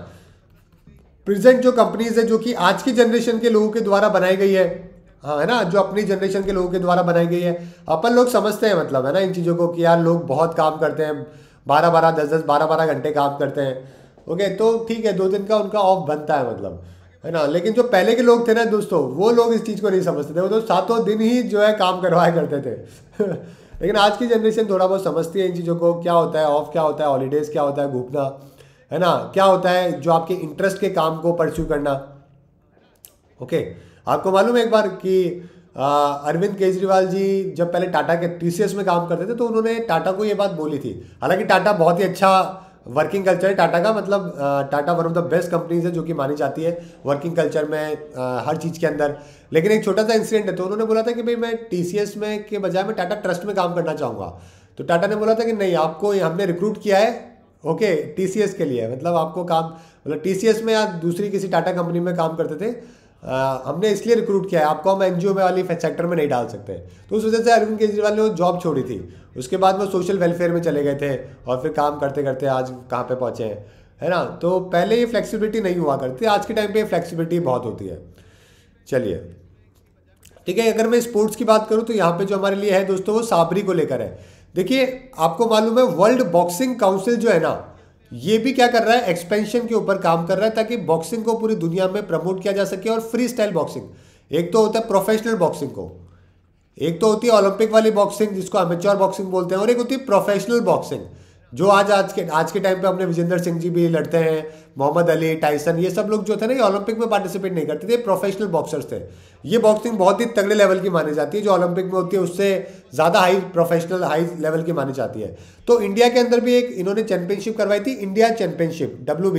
प्रेजेंट जो कंपनीज है जो कि आज की जनरेशन के लोगों के द्वारा बनाई गई है हाँ है ना जो अपनी जनरेशन के लोगों के द्वारा बनाई गई है अपन लोग समझते हैं मतलब है ना इन चीज़ों को कि यार लोग बहुत काम करते हैं बारह बारह दस दस बारह बारह घंटे काम करते हैं ओके तो ठीक है दो दिन का उनका ऑफ बनता है मतलब है ना लेकिन जो पहले के लोग थे ना दोस्तों वो लोग इस चीज़ को नहीं समझते थे वो तो सातों दिन ही जो है काम करवाया करते थे (laughs) लेकिन आज की जनरेशन थोड़ा बहुत समझती है इन चीज़ों को क्या होता है ऑफ क्या होता है हॉलीडेज़ क्या होता है घूमना है ना क्या होता है जो आपके इंटरेस्ट के काम को परस्यू करना ओके okay. आपको मालूम है एक बार कि अरविंद केजरीवाल जी जब पहले टाटा के टी में काम करते थे तो उन्होंने टाटा को ये बात बोली थी हालांकि टाटा बहुत ही अच्छा वर्किंग कल्चर है टाटा का मतलब Tata one of the best companies है जो कि मानी जाती है वर्किंग कल्चर में आ, हर चीज़ के अंदर लेकिन एक छोटा सा इंसिडेंट है तो उन्होंने बोला था कि भाई मैं टी में के बजाय मैं टाटा ट्रस्ट में काम करना चाहूँगा तो टाटा ने बोला था कि नहीं आपको हमने रिक्रूट किया है ओके टी के लिए मतलब आपको काम मतलब टी में या दूसरी किसी टाटा कंपनी में काम करते थे आ, हमने इसलिए रिक्रूट किया है आपको हम एन में वाली सेक्टर में नहीं डाल सकते तो उस वजह से अरविंद केजरीवाल ने वो जॉब छोड़ी थी उसके बाद वो सोशल वेलफेयर में चले गए थे और फिर काम करते करते आज कहाँ पे पहुँचे हैं है ना तो पहले ये फ्लेक्सिबिलिटी नहीं हुआ करती आज के टाइम पर फ्लेक्सिबिलिटी बहुत होती है चलिए ठीक है अगर मैं स्पोर्ट्स की बात करूँ तो यहाँ पे जो हमारे लिए है दोस्तों वो साबरी को लेकर है देखिए आपको मालूम है वर्ल्ड बॉक्सिंग काउंसिल जो है ना ये भी क्या कर रहा है एक्सपेंशन के ऊपर काम कर रहा है ताकि बॉक्सिंग को पूरी दुनिया में प्रमोट किया जा सके और फ्री स्टाइल बॉक्सिंग एक तो होता है प्रोफेशनल बॉक्सिंग को एक तो होती है ओलंपिक वाली बॉक्सिंग जिसको अमेच्योर बॉक्सिंग बोलते हैं और एक होती है प्रोफेशनल बॉक्सिंग जो आज आज के आज के टाइम पे अपने विजेंद्र सिंह जी भी लड़ते हैं मोहम्मद अली टाइसन ये सब लोग जो थे ना ये ओलंपिक में पार्टिसिपेट नहीं करते थे प्रोफेशनल बॉक्सर्स थे ये बॉक्सिंग बहुत ही तगड़े लेवल की मानी जाती है जो ओलंपिक में होती है उससे ज़्यादा हाई प्रोफेशनल हाई लेवल की मानी जाती है तो इंडिया के अंदर भी एक इन्होंने चैंपियनशिप करवाई थी इंडिया चैंपियनशिप डब्ल्यू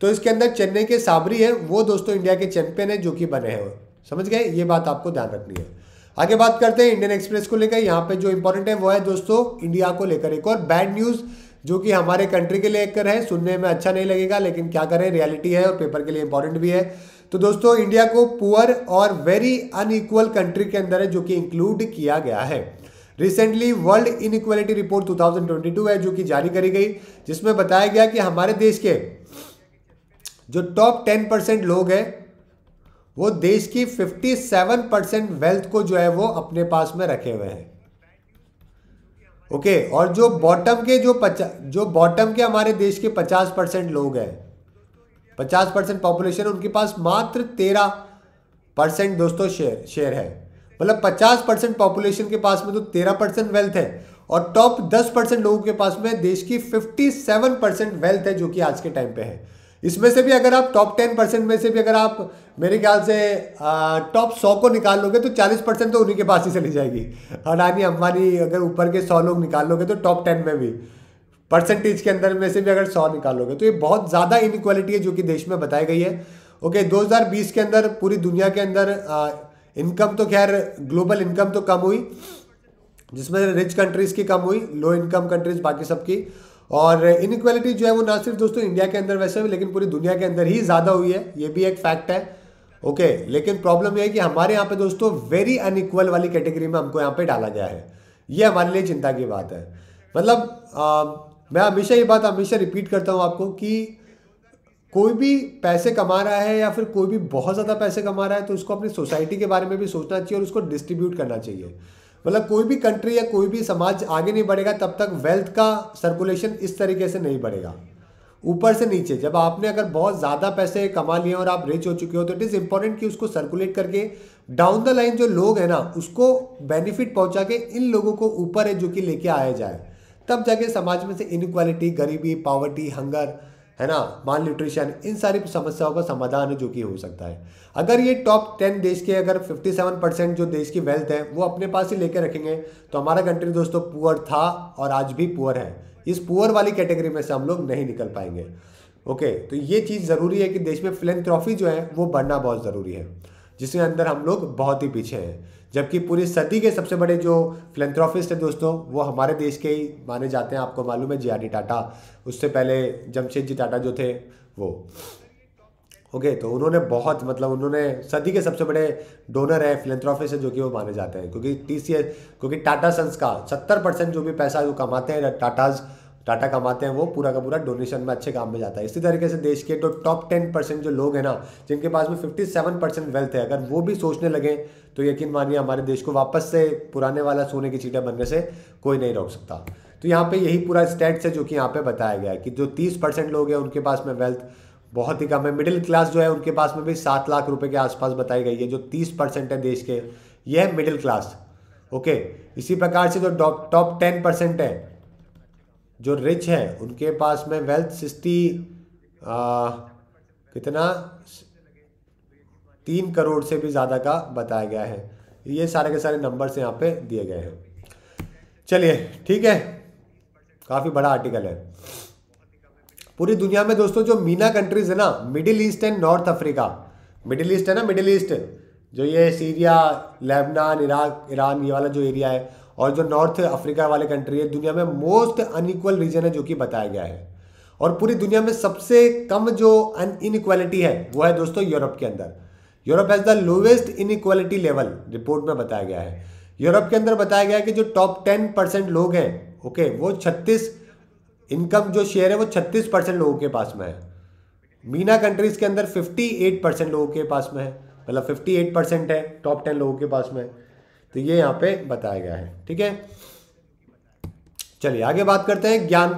तो इसके अंदर चेन्नई के साबरी है वो दोस्तों इंडिया के चैंपियन है जो कि बने हैं समझ गए ये बात आपको ध्यान रखनी है आगे बात करते हैं इंडियन एक्सप्रेस को लेकर यहाँ पे जो इंपॉर्टेंट है वो है दोस्तों इंडिया को लेकर एक और बैड न्यूज़ जो कि हमारे कंट्री के लेकर है सुनने में अच्छा नहीं लगेगा लेकिन क्या करें रियलिटी है और पेपर के लिए इंपॉर्टेंट भी है तो दोस्तों इंडिया को पुअर और वेरी अनइक्वल कंट्री के अंदर है जो कि इंक्लूड किया गया है रिसेंटली वर्ल्ड इनइक्वलिटी रिपोर्ट 2022 है जो कि जारी करी गई जिसमें बताया गया कि हमारे देश के जो टॉप टेन परसेंट लोग हैं वो देश की 57 परसेंट वेल्थ को जो है वो अपने पास में रखे हुए हैं ओके okay, और जो बॉटम के जो पचा जो बॉटम के हमारे देश के 50 परसेंट लोग हैं 50 परसेंट पॉपुलेशन उनके पास मात्र 13 परसेंट दोस्तों शेयर शेयर है मतलब 50 परसेंट पॉपुलेशन के पास में तो 13 परसेंट वेल्थ है और टॉप 10 परसेंट लोगों के पास में देश की 57 परसेंट वेल्थ है जो कि आज के टाइम पे है इसमें से भी अगर आप टॉप टेन परसेंट में से भी अगर आप मेरे ख्याल से टॉप सौ को निकाल लोगे तो चालीस परसेंट तो उन्हीं के पास ही चली जाएगी अडानी अंबानी अगर ऊपर के सौ लोग निकाल लोगे तो टॉप टेन में भी परसेंटेज के अंदर में से भी अगर सौ निकालोगे तो ये बहुत ज़्यादा इनक्वालिटी है जो कि देश में बताई गई है ओके दो के अंदर पूरी दुनिया के अंदर इनकम तो खैर ग्लोबल इनकम तो कम हुई जिसमें रिच कंट्रीज़ की कम हुई लो इनकम कंट्रीज़ बाकी सबकी और इनक्वालिटी जो है वो ना सिर्फ दोस्तों इंडिया के अंदर वैसे भी लेकिन पूरी दुनिया के अंदर ही ज़्यादा हुई है ये भी एक फैक्ट है ओके okay, लेकिन प्रॉब्लम यह है कि हमारे यहाँ पे दोस्तों वेरी अनइक्वल वाली कैटेगरी में हमको यहाँ पे डाला गया है ये हमारे लिए चिंता की बात है मतलब आ, मैं हमेशा ये बात हमेशा रिपीट करता हूँ आपको कि कोई भी पैसे कमा रहा है या फिर कोई भी बहुत ज़्यादा पैसे कमा रहा है तो उसको अपनी सोसाइटी के बारे में भी सोचना चाहिए और उसको डिस्ट्रीब्यूट करना चाहिए मतलब कोई भी कंट्री या कोई भी समाज आगे नहीं बढ़ेगा तब तक वेल्थ का सर्कुलेशन इस तरीके से नहीं बढ़ेगा ऊपर से नीचे जब आपने अगर बहुत ज़्यादा पैसे कमा लिए और आप रिच हो चुके हो तो इट इज़ इम्पॉर्टेंट कि उसको सर्कुलेट करके डाउन द लाइन जो लोग हैं ना उसको बेनिफिट पहुंचा के इन लोगों को ऊपर है जो कि लेके आया जाए तब जाके समाज में से इनक्वालिटी गरीबी पावर्टी हंगर है ना माल न्यूट्रिशन इन सारी समस्याओं का समाधान जो कि हो सकता है अगर ये टॉप टेन देश के अगर फिफ्टी सेवन परसेंट जो देश की वेल्थ है वो अपने पास ही लेके रखेंगे तो हमारा कंट्री दोस्तों पुअर था और आज भी पुअर है इस पुअर वाली कैटेगरी में से हम लोग नहीं निकल पाएंगे ओके तो ये चीज़ ज़रूरी है कि देश में फिलेंथ्रॉफी जो है वो बढ़ना बहुत ज़रूरी है जिसके अंदर हम लोग बहुत ही पीछे हैं जबकि पूरी सदी के सबसे बड़े जो फिलेंथ्रॉफिस्ट हैं दोस्तों वो हमारे देश के ही माने जाते हैं आपको मालूम है जे टाटा उससे पहले जमशेद जी टाटा जो थे वो ओके तो उन्होंने बहुत मतलब उन्होंने सदी के सबसे बड़े डोनर हैं फिलेंथ्रॉफिस्ट हैं जो कि वो माने जाते हैं क्योंकि टी क्योंकि टाटा सन्स का सत्तर परसेंट जो भी पैसा जो कमाते हैं टाटाज़ डाटा कमाते हैं वो पूरा का पूरा डोनेशन में अच्छे काम में जाता है इसी तरीके से देश के तो टॉप टेन परसेंट जो लोग हैं ना जिनके पास में फिफ्टी सेवन परसेंट वेल्थ है अगर वो भी सोचने लगे तो यकीन मानिए हमारे देश को वापस से पुराने वाला सोने की चीटें बनने से कोई नहीं रोक सकता तो यहाँ पे यही पूरा स्टेट्स है जो कि यहाँ पे बताया गया है कि जो तीस परसेंट लोग हैं उनके पास में वेल्थ बहुत ही कम है मिडिल क्लास जो है उनके पास में भी सात लाख रुपए के आसपास बताई गई है जो तीस परसेंट है देश के यह है मिडिल क्लास ओके इसी प्रकार से जो टॉप टेन परसेंट है जो रिच हैं उनके पास में वेल्थ सिक्सटी कितना तीन करोड़ से भी ज़्यादा का बताया गया है ये सारे के सारे नंबर्स यहाँ पे दिए गए हैं चलिए ठीक है काफ़ी बड़ा आर्टिकल है पूरी दुनिया में दोस्तों जो मीना कंट्रीज है ना middle east and north Africa middle east है ना मिडिल ईस्ट जो ये सीरिया लेबनान इराक ईरान ये वाला जो एरिया है और जो नॉर्थ अफ्रीका वाले कंट्री है दुनिया में मोस्ट अनइक्वल रीजन है जो कि बताया गया है और पूरी दुनिया में सबसे कम जो अन इनक्वालिटी है वो है दोस्तों यूरोप के अंदर Europe has the lowest inequality level report में बताया गया है यूरोप के अंदर बताया गया है कि जो टॉप टेन परसेंट लोग हैं ओके वो छत्तीस इनकम जो शेयर है वो छत्तीस परसेंट लोगों के पास में है मीना कंट्रीज के अंदर फिफ्टी एट परसेंट लोगों के पास में है मतलब फिफ्टी एट परसेंट है टॉप टेन लोगों के पास में तो ये यहाँ पे बताया गया है ठीक है चलिए आगे बात करते हैं ज्ञान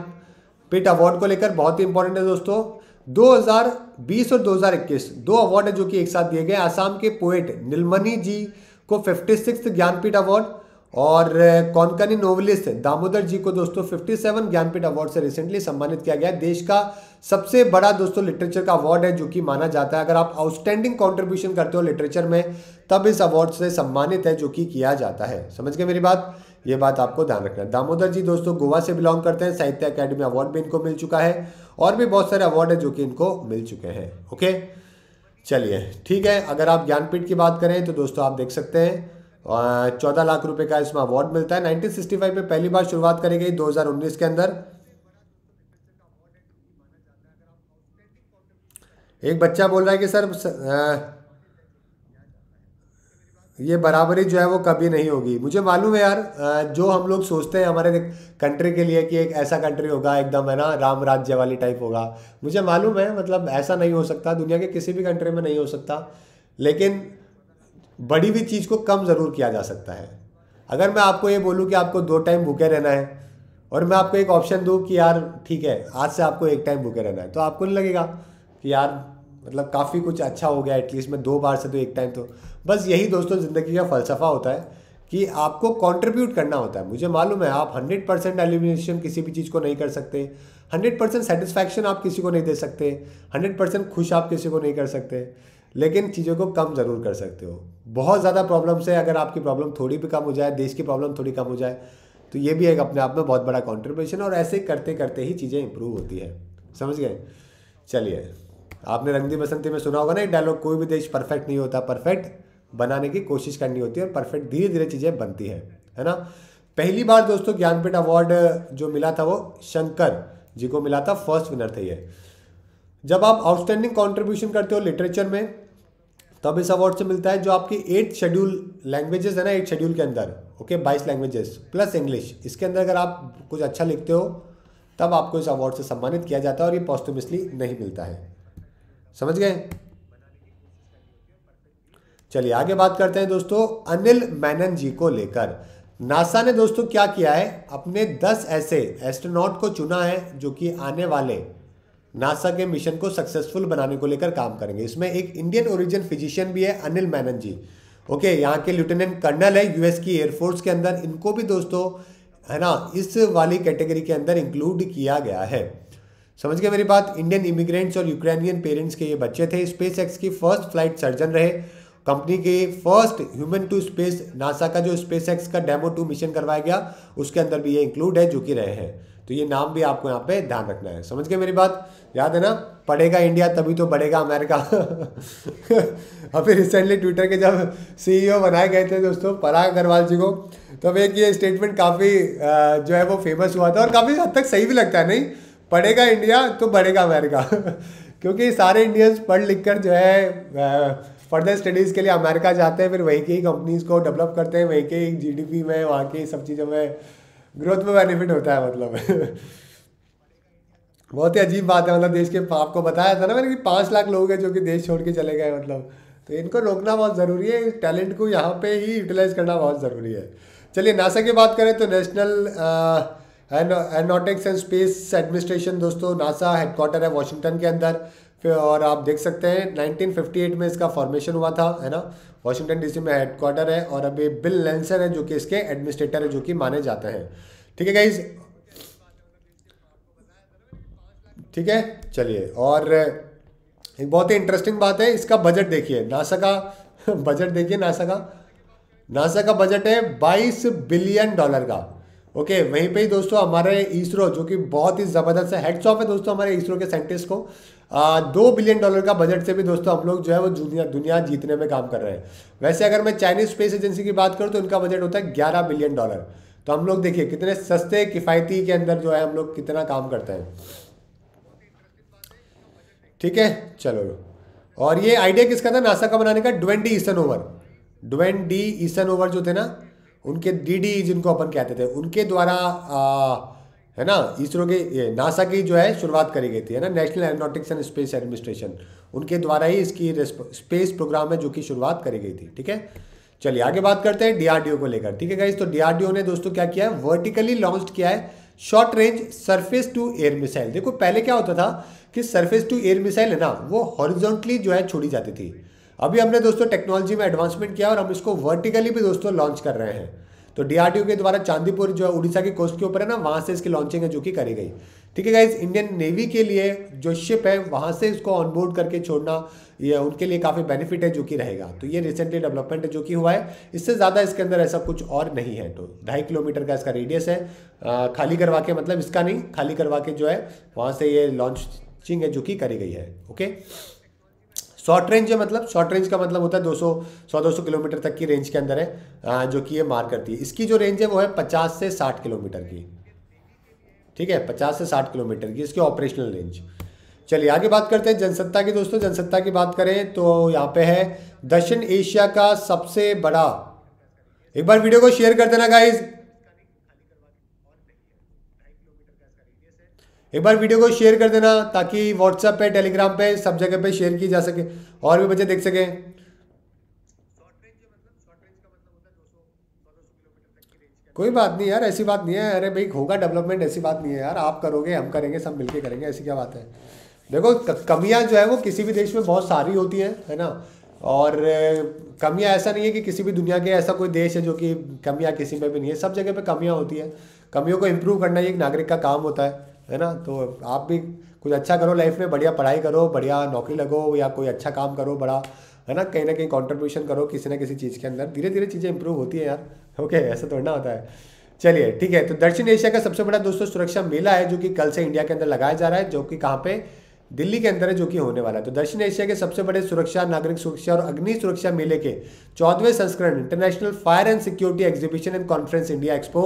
पीठ अवार्ड को लेकर बहुत ही इंपॉर्टेंट है दोस्तों 2020 और 2021 दो अवार्ड है जो कि एक साथ दिए गए आसाम के पोएट नीलमणि जी को फिफ्टी सिक्स ज्ञानपीठ अवार्ड और कौनकनी नोवलिस्ट दामोदर जी को दोस्तों 57 ज्ञानपीठ अवार्ड से रिसेंटली सम्मानित किया गया देश का सबसे बड़ा दोस्तों लिटरेचर का अवार्ड है जो कि माना जाता है अगर आप आउटस्टैंडिंग कंट्रीब्यूशन करते हो लिटरेचर में तब इस अवार्ड से सम्मानित है जो कि किया जाता है समझ गए मेरी बात ये बात आपको ध्यान रखना है दामोदर जी दोस्तों गोवा से बिलोंग करते हैं साहित्य अकेडमी अवार्ड भी इनको मिल चुका है और भी बहुत सारे अवार्ड है जो कि इनको मिल चुके हैं ओके चलिए ठीक है अगर आप ज्ञानपीठ की बात करें तो दोस्तों आप देख सकते हैं चौदह लाख रुपए का इसमें अवार्ड मिलता है 1965 में पहली बार शुरुआत करी गई 2019 के अंदर एक बच्चा बोल रहा है कि सर ये बराबरी जो है वो कभी नहीं होगी मुझे मालूम है यार जो हम लोग सोचते हैं हमारे कंट्री के लिए कि एक ऐसा कंट्री होगा एकदम है ना राम राज्य वाली टाइप होगा मुझे मालूम है मतलब ऐसा नहीं हो सकता दुनिया के किसी भी कंट्री में नहीं हो सकता लेकिन बड़ी हुई चीज़ को कम ज़रूर किया जा सकता है अगर मैं आपको ये बोलूँ कि आपको दो टाइम भूखे रहना है और मैं आपको एक ऑप्शन दूँ कि यार ठीक है आज से आपको एक टाइम भूखे रहना है तो आपको नहीं लगेगा कि यार मतलब काफ़ी कुछ अच्छा हो गया एटलीस्ट मैं दो बार से तो एक टाइम तो बस यही दोस्तों ज़िंदगी का फ़लसफ़ा होता है कि आपको कंट्रीब्यूट करना होता है मुझे मालूम है आप 100 परसेंट एलिमिनेशन किसी भी चीज़ को नहीं कर सकते 100 परसेंट सेटिस्फैक्शन आप किसी को नहीं दे सकते 100 परसेंट खुश आप किसी को नहीं कर सकते लेकिन चीज़ों को कम ज़रूर कर सकते हो बहुत ज़्यादा प्रॉब्लम से अगर आपकी प्रॉब्लम थोड़ी भी कम हो जाए देश की प्रॉब्लम थोड़ी कम हो जाए तो ये भी एक अपने आप में बहुत बड़ा कॉन्ट्रीब्यूशन और ऐसे करते करते ही चीज़ें इंप्रूव होती है समझ गए चलिए आपने रंगदी बसंती में सुना होगा ना एक डायलॉग कोई भी देश परफेक्ट नहीं होता परफेक्ट बनाने की कोशिश करनी होती है और परफेक्ट धीरे धीरे चीज़ें बनती है है ना पहली बार दोस्तों ज्ञानपीठ अवार्ड जो मिला था वो शंकर जी को मिला था फर्स्ट विनर थे ये जब आप आउटस्टैंडिंग कॉन्ट्रीब्यूशन करते हो लिटरेचर में तब इस अवार्ड से मिलता है जो आपकी एट शेड्यूल लैंग्वेजेस है ना एट शेड्यूल के अंदर ओके बाईस लैंग्वेजेस प्लस इंग्लिश इसके अंदर अगर आप कुछ अच्छा लिखते हो तब आपको इस अवार्ड से सम्मानित किया जाता है और ये पॉस्टुमसली नहीं मिलता है समझ गए चलिए आगे बात करते हैं दोस्तों अनिल मैनन जी को लेकर नासा ने दोस्तों क्या किया है अपने 10 ऐसे एस्ट्रोनॉट को चुना है जो कि आने वाले नासा के मिशन को सक्सेसफुल बनाने को लेकर काम करेंगे इसमें एक इंडियन ओरिजिन फिजिशियन भी है अनिल मैनन जी ओके यहाँ के लेफ्टिनेंट कर्नल है यूएस की एयरफोर्स के अंदर इनको भी दोस्तों है ना इस वाली कैटेगरी के अंदर इंक्लूड किया गया है समझ गए मेरी बात इंडियन इमिग्रेंट्स और यूक्रेनियन पेरेंट्स के ये बच्चे थे स्पेस एक्स की फर्स्ट फ्लाइट सर्जन रहे कंपनी के first human to space NASA का जो स्पेस एक्स का डेमो टू मिशन करवाया गया उसके अंदर भी ये इंक्लूड है जो कि रहे हैं तो ये नाम भी आपको यहाँ पे ध्यान रखना है समझ गए मेरी बात याद है ना पढ़ेगा इंडिया तभी तो बढ़ेगा अमेरिका अभी रिसेंटली ट्विटर के जब सीईओ e बनाए गए थे दोस्तों पराग अग्रवाल जी को तब तो एक ये स्टेटमेंट काफ़ी जो है वो फेमस हुआ था और काफ़ी हद तक सही भी लगता है नहीं पढ़ेगा इंडिया तो बढ़ेगा अमेरिका (laughs) क्योंकि सारे इंडियंस पढ़ लिख कर जो है फर्दर स्टडीज़ के लिए अमेरिका जाते हैं फिर वहीं की कंपनीज़ को डेवलप करते हैं वहीं के जी में वहाँ की सब चीज़ों में ग्रोथ में बेनिफिट होता है मतलब (laughs) बहुत ही अजीब बात है मतलब देश के आपको बताया था ना मैंने कि पाँच लाख लोग हैं जो कि देश छोड़ के चले गए मतलब तो इनको रोकना बहुत ज़रूरी है टैलेंट को यहाँ पे ही यूटिलाइज करना बहुत ज़रूरी है चलिए नासा की बात करें तो national aeronautics and space administration दोस्तों नासा हेडक्वार्टर है वॉशिंगटन के अंदर और आप देख सकते हैं 1958 में इसका फॉर्मेशन हुआ था है ना वाशिंगटन डीसी में हेडक्वार्टर है और अभी बिल लेंसर है जो कि इसके एडमिनिस्ट्रेटर है जो कि माने जाते हैं ठीक है गाइज ठीक है चलिए और एक बहुत ही इंटरेस्टिंग बात है इसका बजट देखिए नासा का बजट (laughs) देखिए नासा का नासा का बजट है बाईस बिलियन डॉलर का ओके okay, वहीं पे ही दोस्तों हमारे इसरो जो कि बहुत ही ज़बरदस्त है हेड्स ऑफ है दोस्तों हमारे इसरो के साइंटिस्ट को दो बिलियन डॉलर का बजट से भी दोस्तों हम लोग जो है वो दुनिया दुनिया जीतने में काम कर रहे हैं वैसे अगर मैं चाइनीज स्पेस एजेंसी की बात करूँ तो इनका बजट होता है ग्यारह बिलियन डॉलर तो हम लोग देखिए कितने सस्ते किफ़ायती के अंदर जो है हम लोग कितना काम करते हैं ठीक है चलो और ये आइडिया किसका था नासा का बनाने का ड्वेंडी D Eisenhower Dwight D Eisenhower जो थे ना उनके डी डी e जिनको अपन कहते थे उनके द्वारा है ना इसरो के नासा की जो है शुरुआत करी गई थी है ना national aeronautics and space administration उनके द्वारा ही इसकी स्पेस प्रोग्राम है जो कि शुरुआत करी गई थी ठीक है चलिए आगे बात करते हैं डीआरडीओ को लेकर ठीक है तो डीआरडीओ ने दोस्तों क्या किया है वर्टिकली लॉन्च किया है short range surface to air missile देखो पहले क्या होता था कि सरफेस टू एयर मिसाइल है ना वो हॉरिजोंटली जो है छोड़ी जाती थी अभी हमने दोस्तों टेक्नोलॉजी में एडवांसमेंट किया और हम इसको वर्टिकली भी दोस्तों लॉन्च कर रहे हैं तो डीआरडीओ के द्वारा चांदीपुर जो है उड़ीसा की कोस्ट के ऊपर है ना वहाँ से इसकी लॉन्चिंग है जो कि करी गई ठीक है गाइज इंडियन नेवी के लिए जो शिप है वहाँ से इसको ऑनबोर्ड करके छोड़ना ये उनके लिए काफ़ी बेनिफिट है जो कि रहेगा तो ये रिसेंटली डेवलपमेंट है जो कि हुआ है इससे ज़्यादा इसके अंदर ऐसा कुछ और नहीं है तो ढाई किलोमीटर का इसका रेडियस है खाली करवा के मतलब इसका नहीं खाली करवा के जो है वहाँ से ये लॉन्चिंग है जो कि करी गई है ओके शॉर्ट रेंज है मतलब शॉर्ट रेंज का मतलब होता है 200 100 200 किलोमीटर तक की रेंज के अंदर है जो कि ये मार करती है इसकी जो रेंज है वो है 50 से 60 किलोमीटर की ठीक है 50 से 60 किलोमीटर की इसकी ऑपरेशनल रेंज चलिए आगे बात करते हैं जनसत्ता की दोस्तों जनसत्ता की बात करें तो यहाँ पे है दक्षिण एशिया का सबसे बड़ा एक बार वीडियो को शेयर कर देना गाइज़ एक बार वीडियो को शेयर कर देना ताकि व्हाट्सएप पे टेलीग्राम पे सब जगह पे शेयर की जा सके और भी बच्चे देख सकें कोई बात नहीं यार ऐसी बात नहीं है अरे भाई होगा डेवलपमेंट ऐसी बात नहीं है यार आप करोगे हम करेंगे सब मिलके करेंगे ऐसी क्या बात है देखो कमियां जो है वो किसी भी देश में बहुत सारी होती हैं है ना और कमियां ऐसा नहीं है कि किसी भी दुनिया के ऐसा कोई देश है जो कि कमियां किसी में भी नहीं है सब जगह पे कमियां होती है कमियों को इम्प्रूव करना ये एक नागरिक का काम होता है है ना तो आप भी कुछ अच्छा करो लाइफ में बढ़िया पढ़ाई करो बढ़िया नौकरी लगो या कोई अच्छा काम करो बड़ा है ना कहीं ना कहीं कॉन्ट्रीब्यूशन करो किसी ना किसी चीज़ के अंदर धीरे धीरे चीज़ें इंप्रूव होती है यार ओके ऐसा थोड़ा ना होता है चलिए ठीक है तो दक्षिण एशिया का सबसे बड़ा दोस्तों सुरक्षा मेला है जो कि कल से इंडिया के अंदर लगाया जा रहा है जो कि कहाँ पे दिल्ली के अंदर है जो कि होने वाला है तो दक्षिण एशिया के सबसे बड़े सुरक्षा नागरिक सुरक्षा और अग्नि सुरक्षा मेले के चौदहवें संस्करण international fire and security exhibition and conference India expo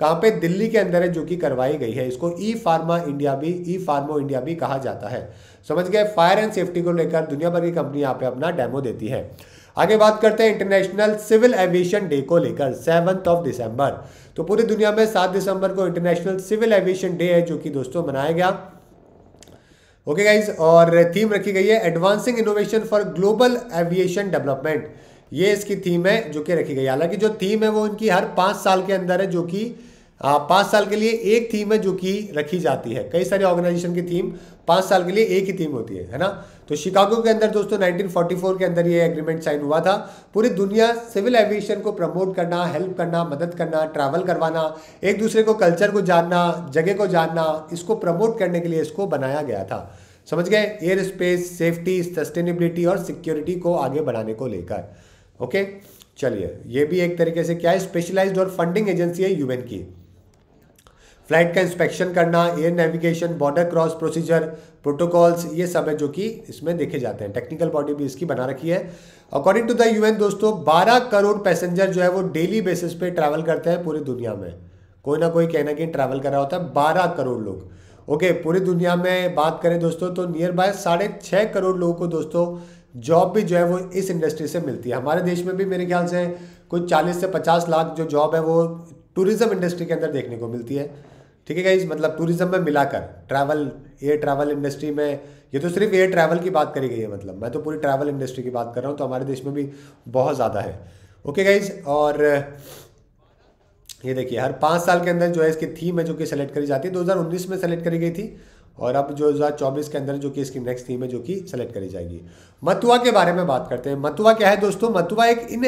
कहाँ पे दिल्ली के अंदर है जो कि करवाई गई है इसको ई फार्मा इंडिया भी ई फार्मो इंडिया भी कहा जाता है समझ गए फायर एंड सेफ्टी को लेकर दुनिया भर की कंपनी यहाँ पे अपना डेमो देती है आगे बात करते हैं इंटरनेशनल सिविल एविएशन डे को लेकर सेवन्थ ऑफ दिसंबर तो पूरी दुनिया में सात दिसंबर को इंटरनेशनल सिविल एविएशन डे है जो कि दोस्तों मनाया गया ओके गाइज और थीम रखी गई है advancing innovation for global aviation development ये इसकी थीम है जो कि रखी गई हालांकि जो थीम है वो इनकी हर पाँच साल के अंदर है जो कि हाँ, पाँच साल के लिए एक थीम है जो कि रखी जाती है कई सारे ऑर्गेनाइजेशन की थीम पाँच साल के लिए एक ही थीम होती है है ना तो शिकागो के अंदर दोस्तों 1944 के अंदर ये एग्रीमेंट साइन हुआ था पूरी दुनिया सिविल एविएशन को प्रमोट करना हेल्प करना मदद करना ट्रैवल करवाना एक दूसरे को कल्चर को जानना जगह को जानना इसको प्रमोट करने के लिए इसको बनाया गया था समझ गए एयर स्पेस सेफ्टी सस्टेनेबिलिटी और सिक्योरिटी को आगे बढ़ाने को लेकर ओके चलिए ये भी एक तरीके से क्या है स्पेशलाइज्ड और फंडिंग एजेंसी है यूएन की फ्लाइट का इंस्पेक्शन करना air navigation border cross procedure protocols ये सब है जो कि इसमें देखे जाते हैं टेक्निकल बॉडी भी इसकी बना रखी है अकॉर्डिंग टू द यूएन दोस्तों 12 करोड़ पैसेंजर जो है वो डेली बेसिस पे ट्रैवल करते हैं पूरी दुनिया में कोई ना कोई कहना कहीं ट्रैवल कर रहा होता है बारह करोड़ लोग ओके पूरी दुनिया में बात करें दोस्तों तो नियर बाय साढ़े छः करोड़ लोगों को दोस्तों जॉब भी जो है वो इस इंडस्ट्री से मिलती है हमारे देश में भी मेरे ख्याल से कुछ चालीस से पचास लाख जो जॉब है वो टूरिज़्म इंडस्ट्री के अंदर देखने को मिलती है ठीक है गाइज मतलब टूरिज्म में मिलाकर ट्रैवल एयर ट्रैवल इंडस्ट्री में ये तो सिर्फ एयर ट्रैवल की बात करी गई है मतलब मैं तो पूरी ट्रैवल इंडस्ट्री की बात कर रहा हूँ तो हमारे देश में भी बहुत ज़्यादा है ओके गाइज और ये देखिए हर पाँच साल के अंदर जो है इसकी थीम है जो कि सेलेक्ट करी जाती है दो में सेलेक्ट करी गई थी और अब जो चौबीस के अंदर जो कि इसकी नेक्स्ट थीम है जो कि सेलेक्ट करी जाएगी मथुआ के बारे में बात करते हैं मथुआ क्या है दोस्तों मथुआ एक इन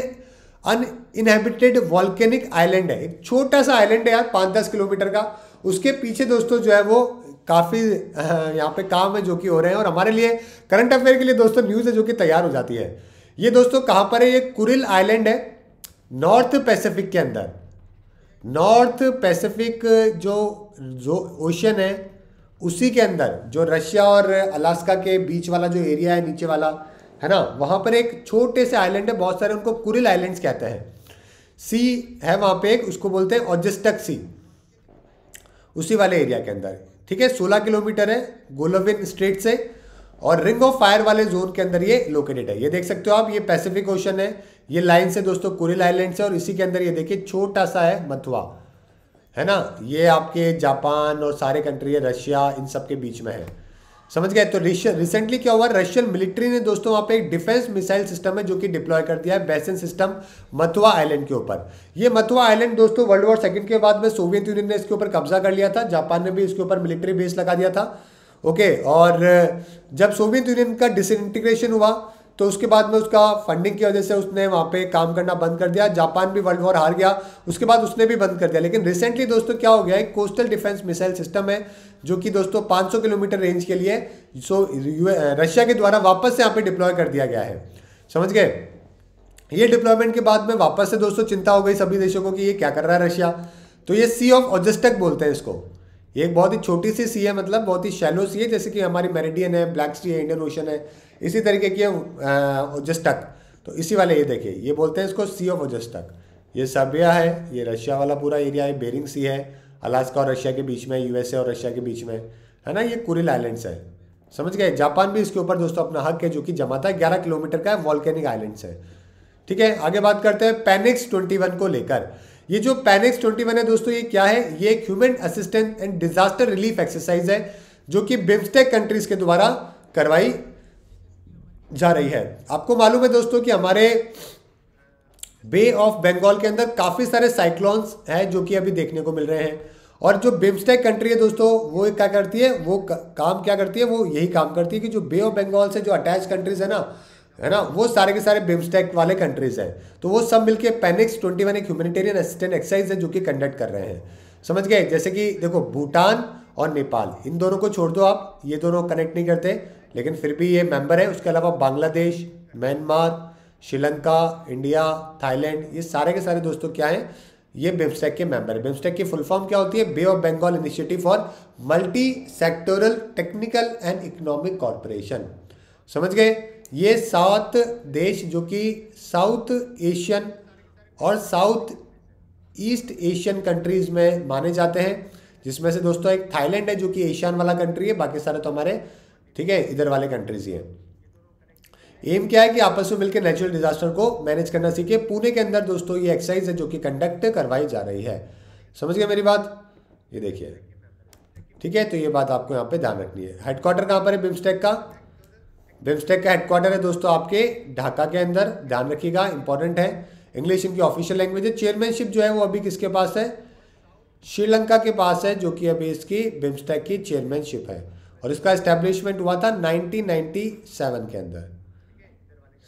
अनइनहेबिटेड वॉल्केनिक आइलैंड है एक छोटा सा आइलैंड है यार पाँच दस किलोमीटर का उसके पीछे दोस्तों जो है वो काफ़ी यहाँ पे काम है जो कि हो रहे हैं और हमारे लिए करंट अफेयर के लिए दोस्तों न्यूज़ है जो कि तैयार हो जाती है ये दोस्तों कहाँ पर है ये कुरिल आइलैंड है नॉर्थ पैसिफिक के अंदर नॉर्थ पैसिफिक जो जो ओशन है उसी के अंदर जो रशिया और अलास्का के बीच वाला जो एरिया है नीचे वाला है ना वहाँ पर एक छोटे से आइलैंड है बहुत सारे उनको कुरिल आइलैंड्स कहते हैं सी है वहाँ पे एक उसको बोलते हैं ऑजस्टक सी उसी वाले एरिया के अंदर ठीक है सोलह किलोमीटर है गोलोविन स्ट्रेट से और रिंग ऑफ फायर वाले जोन के अंदर ये लोकेटेड है ये देख सकते हो आप ये पैसिफिक ओशन है ये लाइन से दोस्तों कुरिल आइलैंड से और इसी के अंदर ये देखिए छोटा सा है मथुआ है ना ये आपके जापान और सारे कंट्री है रशिया इन सब के बीच में है समझ गए तो रिसेंटली क्या हुआ रशियन मिलिट्री ने दोस्तों वहां पे एक डिफेंस मिसाइल सिस्टम है जो कि डिप्लॉय कर दिया है बैसन सिस्टम मथुआ आइलैंड के ऊपर ये मथुआ आइलैंड दोस्तों वर्ल्ड वॉर सेकंड के बाद में सोवियत यूनियन ने इसके ऊपर कब्जा कर लिया था जापान ने भी इसके ऊपर मिलिट्री बेस लगा दिया था ओके और जब सोवियत यूनियन का डिसइंटीग्रेशन हुआ तो उसके बाद में उसका फंडिंग की वजह से उसने वहाँ पे काम करना बंद कर दिया जापान भी वर्ल्ड वॉर हार गया उसके बाद उसने भी बंद कर दिया लेकिन रिसेंटली दोस्तों क्या हो गया एक कोस्टल डिफेंस मिसाइल सिस्टम है जो कि दोस्तों 500 किलोमीटर रेंज के लिए सो रशिया के द्वारा वापस से यहाँ पे डिप्लॉय कर दिया गया है समझ गए ये डिप्लॉयमेंट के बाद में वापस से दोस्तों चिंता हो गई सभी देशों को कि ये क्या कर रहा है रशिया तो ये सी ऑफ ऑजस्टक बोलते हैं इसको ये एक बहुत ही छोटी सी सी है मतलब बहुत ही शैलो सी है जैसे कि हमारी मेरिडियन है ब्लैक सी है इंडियन ओशन है इसी तरीके की है ओजस्टक तो इसी वाले ये देखिए ये बोलते हैं इसको सी ऑफ ओजस्टक ये सबिया है ये रशिया वाला पूरा एरिया है बेरिंग सी है अलास्का और रशिया के बीच में यूएसए और रशिया के बीच में है ना ये कुरिल आइलैंड्स है समझ गए जापान भी इसके ऊपर दोस्तों अपना हक है जो कि जमाता है ग्यारह किलोमीटर का है वॉल्केनिक आइलैंड्स है ठीक है आगे बात करते हैं पैनिक्स ट्वेंटी को लेकर ये जो पैनिक्स ट्वेंटी वन है दोस्तों ये क्या है ये एक human assistant and disaster relief exercise है जो कि बिम्स्टेक कंट्रीज के द्वारा करवाई जा रही है आपको मालूम है दोस्तों कि हमारे बे ऑफ बंगाल के अंदर काफ़ी सारे साइक्लोन्स हैं जो कि अभी देखने को मिल रहे हैं और जो बिम्स्टेक कंट्री है दोस्तों वो क्या करती है वो काम क्या करती है वो यही काम करती है कि जो बे ऑफ बंगाल से जो अटैच कंट्रीज है ना है ना वो सारे के सारे बिम्स्टेक वाले कंट्रीज हैं तो वो सब मिलके पेनिक्स ट्वेंटी वन एक ह्यूमनिटेरियन असिस्टेंट एक्सरसाइज है जो कि कंडक्ट कर रहे हैं समझ गए जैसे कि देखो भूटान और नेपाल इन दोनों को छोड़ दो आप ये दोनों कनेक्ट नहीं करते लेकिन फिर भी ये मेंबर है उसके अलावा Bangladesh Myanmar Sri Lanka India Thailand ये सारे के सारे दोस्तों क्या हैं ये बिम्स्टेक के मेंबर है बिम्स्टेक की फुल फॉर्म क्या होती है bay of Bengal initiative for multi sectoral technical and economic corporation समझ गए ये सात देश जो कि साउथ एशियन और साउथ ईस्ट एशियन कंट्रीज़ में माने जाते हैं जिसमें से दोस्तों एक थाईलैंड है जो कि एशियन वाला कंट्री है बाकी सारे तो हमारे ठीक है इधर वाले कंट्रीज ही हैं एम क्या है कि आपस में मिलकर नेचुरल डिजास्टर को मैनेज करना सीखे पुणे के अंदर दोस्तों ये एक्सरसाइज है जो कि कंडक्ट करवाई जा रही है समझ गए मेरी बात ये देखिए ठीक है तो ये बात आपको यहाँ पे ध्यान रखनी है हेडक्वार्टर कहाँ पर है बिम्स्टेक का बिम्स्टेक का हेडक्वार्टर है दोस्तों आपके ढाका के अंदर ध्यान रखिएगा इंपॉर्टेंट है इंग्लिश इनकी ऑफिशियल लैंग्वेज है चेयरमैनशिप जो है वो अभी किसके पास है श्रीलंका के पास है जो कि अभी इसकी बिम्स्टेक की चेयरमैनशिप है और इसका इस्टेब्लिशमेंट हुआ था 1997 के अंदर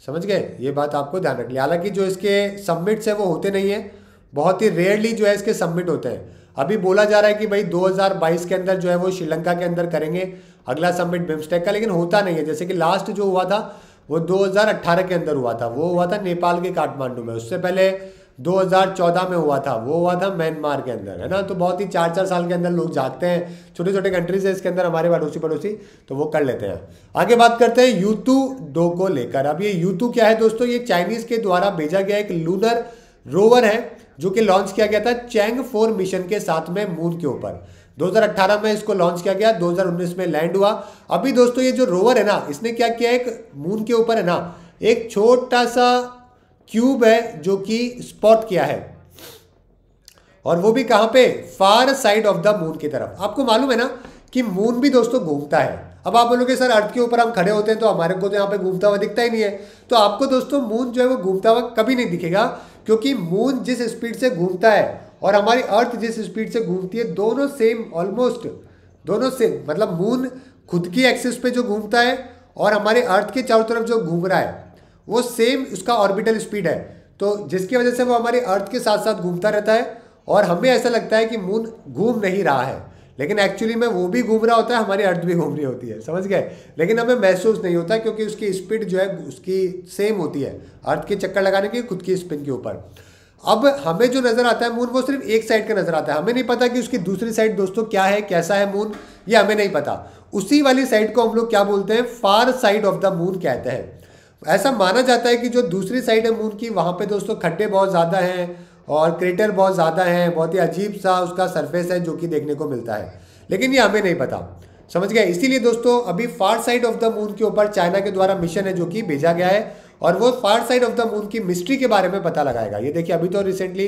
समझ गए ये बात आपको ध्यान रख लिया हालांकि जो इसके सबमिट्स हैं वो होते नहीं हैं बहुत ही रेयरली जो है इसके सबमिट होते हैं अभी बोला जा रहा है कि भाई 2022 के अंदर जो है वो श्रीलंका के अंदर करेंगे अगला सबमिट बिम्स्टेक का लेकिन होता नहीं है जैसे कि लास्ट जो हुआ था वो 2018 के अंदर हुआ था वो हुआ था नेपाल के काठमांडू में उससे पहले 2014 में हुआ था वो हुआ था म्यांमार के अंदर है ना तो बहुत ही चार चार साल के अंदर लोग जागते हैं छोटे छोटे कंट्रीज है इसके अंदर हमारे पड़ोसी पड़ोसी तो वो कर लेते हैं आगे बात करते हैं यूतू डो को लेकर अब ये यूतू क्या है दोस्तों ये चाइनीज़ के द्वारा भेजा गया एक लूनर रोवर है जो कि लॉन्च किया गया था चैंग फोर मिशन के साथ में मून के ऊपर 2018 में इसको लॉन्च किया गया 2019 में लैंड हुआ अभी दोस्तों ये जो रोवर है ना इसने क्या किया एक मून के ऊपर है ना एक छोटा सा क्यूब है जो कि स्पॉट किया है और वो भी कहां पे far side of the moon की तरफ आपको मालूम है ना कि मून भी दोस्तों घूमता है अब आप बोलोगे सर अर्थ के ऊपर हम खड़े होते हैं तो हमारे को तो यहाँ पे घूमता हुआ दिखता ही नहीं है तो आपको दोस्तों मून जो है वो घूमता हुआ कभी नहीं दिखेगा क्योंकि मून जिस स्पीड से घूमता है और हमारी अर्थ जिस स्पीड से घूमती है दोनों सेम ऑलमोस्ट दोनों सेम मतलब मून खुद की एक्सिस पे जो घूमता है और हमारे अर्थ के चारों तरफ जो घूम रहा है वो सेम उसका ऑर्बिटल स्पीड है तो जिसकी वजह से वो हमारे अर्थ के साथ साथ घूमता रहता है और हमें ऐसा लगता है कि मून घूम नहीं रहा है लेकिन एक्चुअली में वो भी घूम रहा होता है हमारी अर्थ भी घूम रही होती है समझ गए लेकिन हमें महसूस नहीं होता क्योंकि उसकी स्पीड जो है उसकी सेम होती है अर्थ के चक्कर लगाने की खुद की स्पिन के ऊपर अब हमें जो नज़र आता है मून वो सिर्फ एक साइड का नज़र आता है हमें नहीं पता कि उसकी दूसरी साइड दोस्तों क्या है कैसा है मून ये हमें नहीं पता उसी वाली साइड को हम लोग क्या बोलते हैं far side of the moon कहते हैं ऐसा माना जाता है कि जो दूसरी साइड है मून की वहाँ पे दोस्तों खड्डे बहुत ज़्यादा हैं और क्रेटर बहुत ज़्यादा है बहुत ही अजीब सा उसका सरफेस है जो कि देखने को मिलता है लेकिन ये हमें नहीं पता समझ गया इसीलिए दोस्तों अभी far side of the moon के ऊपर चाइना के द्वारा मिशन है जो कि भेजा गया है और वो far side of the moon की मिस्ट्री के बारे में पता लगाएगा ये देखिए अभी तो रिसेंटली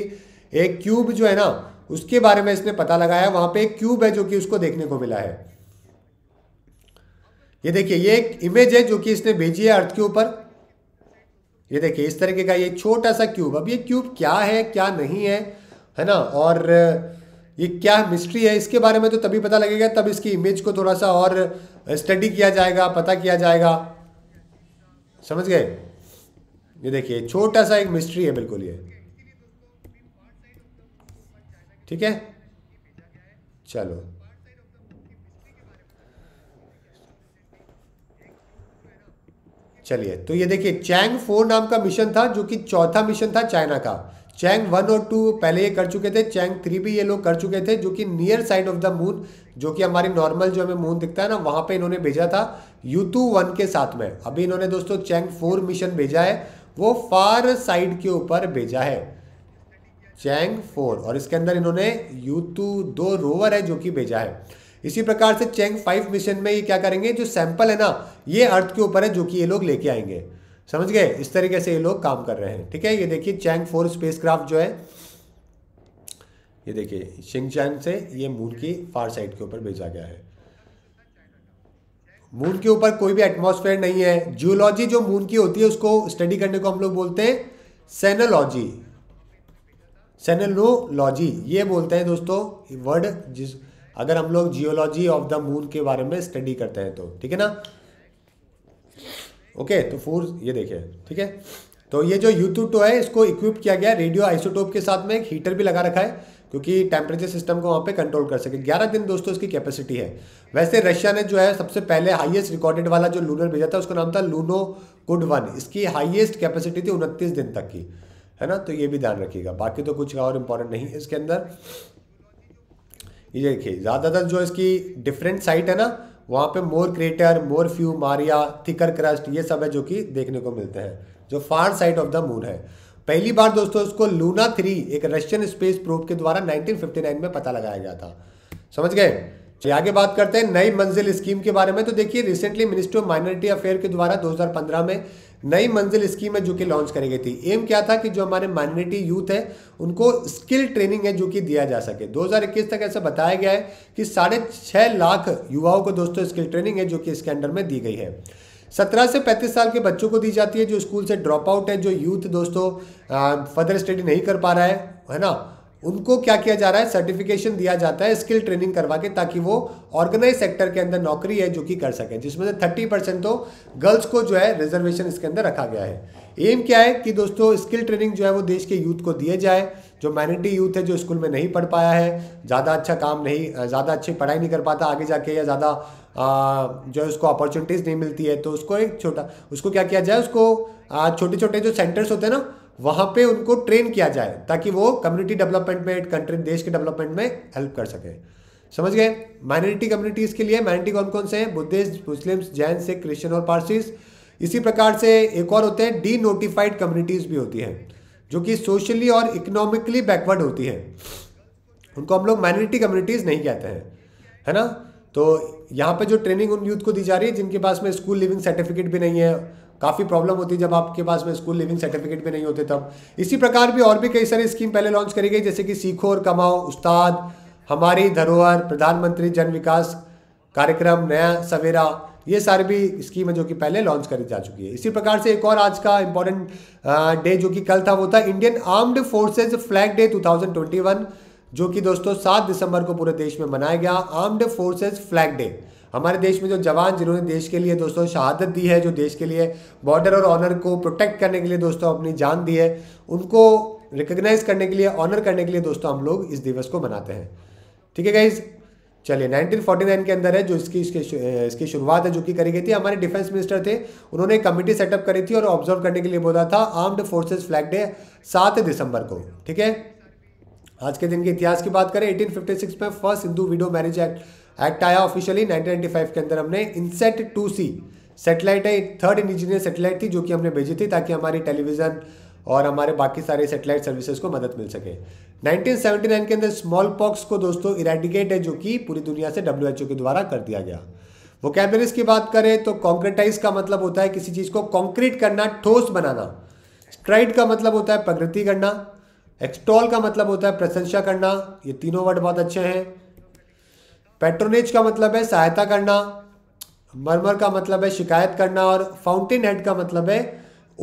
एक क्यूब जो है ना उसके बारे में इसने पता लगाया वहां पे एक क्यूब है जो कि उसको देखने को मिला है ये देखिए ये एक इमेज है जो कि इसने भेजी है अर्थ के ऊपर ये देखिए इस तरीके का ये छोटा सा क्यूब अब ये क्यूब क्या है क्या नहीं है है ना और ये क्या मिस्ट्री है इसके बारे में तो तभी पता लगेगा तब इसकी इमेज को थोड़ा सा और स्टडी किया जाएगा पता किया जाएगा समझ गए ये देखिए छोटा सा एक मिस्ट्री है बिल्कुल ये ठीक है चलो चलिए तो ये देखिए चैंग फोर नाम का मिशन था जो कि चौथा मिशन था चाइना का चैंग वन और टू पहले ये कर चुके थे चैंग थ्री भी ये लोग कर चुके थे जो कि near side of the moon जो कि हमारी नॉर्मल जो हमें मून दिखता है ना वहाँ पे इन्होंने भेजा था यू टू वन के साथ में अभी इन्होंने दोस्तों चैंग फोर मिशन भेजा है वो फार साइड के ऊपर भेजा है चैंग फोर और इसके अंदर इन्होंने यू टू दो रोवर है जो कि भेजा है इसी प्रकार से चैंग फाइव मिशन में ये क्या करेंगे जो सैंपल है ना ये अर्थ के ऊपर है जो कि ये लोग लेके आएंगे समझ गए इस तरीके से ये लोग काम कर रहे हैं ठीक है ये देखिए चैंग फोर स्पेस जो है ये देखिए शिंगचैन से ये मून की फार साइड के ऊपर भेजा गया है मून के ऊपर कोई भी एटमॉस्फेयर नहीं है जियोलॉजी जो मून की होती है उसको स्टडी करने को हम लोग बोलते हैं सेनोलॉजी सेनोलोलॉजी ये बोलते हैं दोस्तों वर्ड जिस अगर हम लोग जियोलॉजी ऑफ द मून के बारे में स्टडी करते हैं तो ठीक है ना ओके तो फोर ये देखिए ठीक है तो ये जो यूट्यूब टो है इसको इक्विप किया गया रेडियो आइसोटोप के साथ में एक हीटर भी लगा रखा है क्योंकि टेम्परेचर सिस्टम को वहाँ पे कंट्रोल कर सके 11 दिन दोस्तों इसकी कैपेसिटी है वैसे रशिया ने जो है सबसे पहले हाईएस्ट रिकॉर्डेड वाला जो लूनर भेजा था उसका नाम था लूनो गुड वन इसकी हाईएस्ट कैपेसिटी थी उनतीस दिन तक की है ना तो ये भी ध्यान रखिएगा बाकी तो कुछ और इम्पोर्टेंट नहीं इसके अंदर ये देखिए ज़्यादातर जो इसकी डिफरेंट साइट है ना वहाँ पे more crater more few maria thicker crust ये सब है जो कि देखने को मिलते हैं जो far side of the moon है पहली बार दोस्तों इसको लूना थ्री एक रशियन स्पेस प्रूफ के द्वारा 1959 में पता लगाया गया था समझ गए चलिए आगे बात करते हैं नई मंजिल स्कीम के बारे में तो देखिए recently ministry of minority affair के द्वारा 2015 में नई मंजिल स्कीम है जो कि लॉन्च करी गई थी एम क्या था कि जो हमारे माइनॉरिटी यूथ है उनको स्किल ट्रेनिंग है जो कि दिया जा सके 2021 तक ऐसा बताया गया है कि साढ़े छः लाख युवाओं को दोस्तों स्किल ट्रेनिंग है जो कि इसके अंडर में दी गई है सत्रह से पैंतीस साल के बच्चों को दी जाती है जो स्कूल से ड्रॉप आउट है जो यूथ दोस्तों फर्दर स्टडी नहीं कर पा रहा है है ना उनको क्या किया जा रहा है सर्टिफिकेशन दिया जाता है स्किल ट्रेनिंग करवा के ताकि वो ऑर्गेनाइज सेक्टर के अंदर नौकरी है जो कि कर सके जिसमें से थर्टी परसेंट तो गर्ल्स को जो है रिजर्वेशन इसके अंदर रखा गया है एम क्या है कि दोस्तों स्किल ट्रेनिंग जो है वो देश के यूथ को दिए जाए जो माइनॉरिटी यूथ है जो स्कूल में नहीं पढ़ पाया है ज़्यादा अच्छा काम नहीं ज़्यादा अच्छी पढ़ाई नहीं कर पाता आगे जाके या ज़्यादा जो है उसको अपॉर्चुनिटीज़ नहीं मिलती है तो उसको एक छोटा उसको क्या किया जाए उसको छोटे छोटे जो सेंटर्स होते हैं ना वहाँ पे उनको ट्रेन किया जाए ताकि वो कम्युनिटी डेवलपमेंट में कंट्री देश के डेवलपमेंट में हेल्प कर सकें समझ गए माइनॉरिटी कम्युनिटीज़ के लिए माइनॉरिटी कौन कौन से हैं Buddhist Muslims Jain Sikh Christian और पारसीज इसी प्रकार से एक और होते हैं डी नोटिफाइड कम्युनिटीज़ भी होती हैं जो कि सोशली और इकोनॉमिकली बैकवर्ड होती हैं उनको हम लोग माइनॉरिटी कम्युनिटीज़ नहीं कहते हैं है ना तो यहाँ पर जो ट्रेनिंग उन यूथ को दी जा रही है जिनके पास में स्कूल लिविंग सर्टिफिकेट भी नहीं है काफ़ी प्रॉब्लम होती है जब आपके पास में स्कूल लिविंग सर्टिफिकेट भी नहीं होते तब इसी प्रकार भी और भी कई सारी स्कीम पहले लॉन्च करी गई जैसे कि सीखो और कमाओ उस्ताद हमारी धरोहर प्रधानमंत्री जन विकास कार्यक्रम नया सवेरा ये सारी भी स्कीम है जो कि पहले लॉन्च करी जा चुकी है इसी प्रकार से एक और आज का इम्पोर्टेंट डे जो कि कल था वो था Indian armed forces flag day 2021 जो कि दोस्तों सात दिसंबर को पूरे देश में मनाया गया आर्म्ड फोर्सेज फ्लैग डे हमारे देश में जो जवान जिन्होंने देश के लिए दोस्तों शहादत दी है जो देश के लिए बॉर्डर और ऑनर को प्रोटेक्ट करने के लिए दोस्तों अपनी जान दी है उनको रिकग्नाइज करने के लिए ऑनर करने के लिए दोस्तों हम लोग इस दिवस को मनाते हैं ठीक है गाइज़ चलिए 1949 के अंदर है जो इसकी इसकी, इसकी शुरुआत है जो कि करी गई थी हमारे डिफेंस मिनिस्टर थे उन्होंने कमेटी सेटअप करी थी और ऑब्जर्व करने के लिए बोला था आर्म्ड फोर्सेस फ्लैग डे सात दिसंबर को ठीक है आज के दिन के इतिहास की बात करें 1856 में first Hindu widow marriage act act आया ऑफिशियली 1995 के अंदर हमने इनसेट टू सी सेटेलाइट है थर्ड इंडिजीनियर सेटेलाइट थी जो कि हमने भेजी थी ताकि हमारी टेलीविज़न और हमारे बाकी सारे सेटेलाइट सर्विसेज को मदद मिल सके 1979 के अंदर स्मॉल पॉक्स को दोस्तों इरेडिकेट है जो कि पूरी दुनिया से डब्ल्यू के द्वारा कर दिया गया वो कैमरेज की बात करें तो कॉन्क्रेटाइज का मतलब होता है किसी चीज़ को कॉन्क्रीट करना ठोस बनाना स्ट्राइड का मतलब होता है प्रगति करना एक्सटॉल का मतलब होता है प्रशंसा करना ये तीनों वर्ड बहुत अच्छे हैं पेट्रोनेज का मतलब है सहायता करना मरमर का मतलब है शिकायत करना और फाउंटेन हेड का मतलब है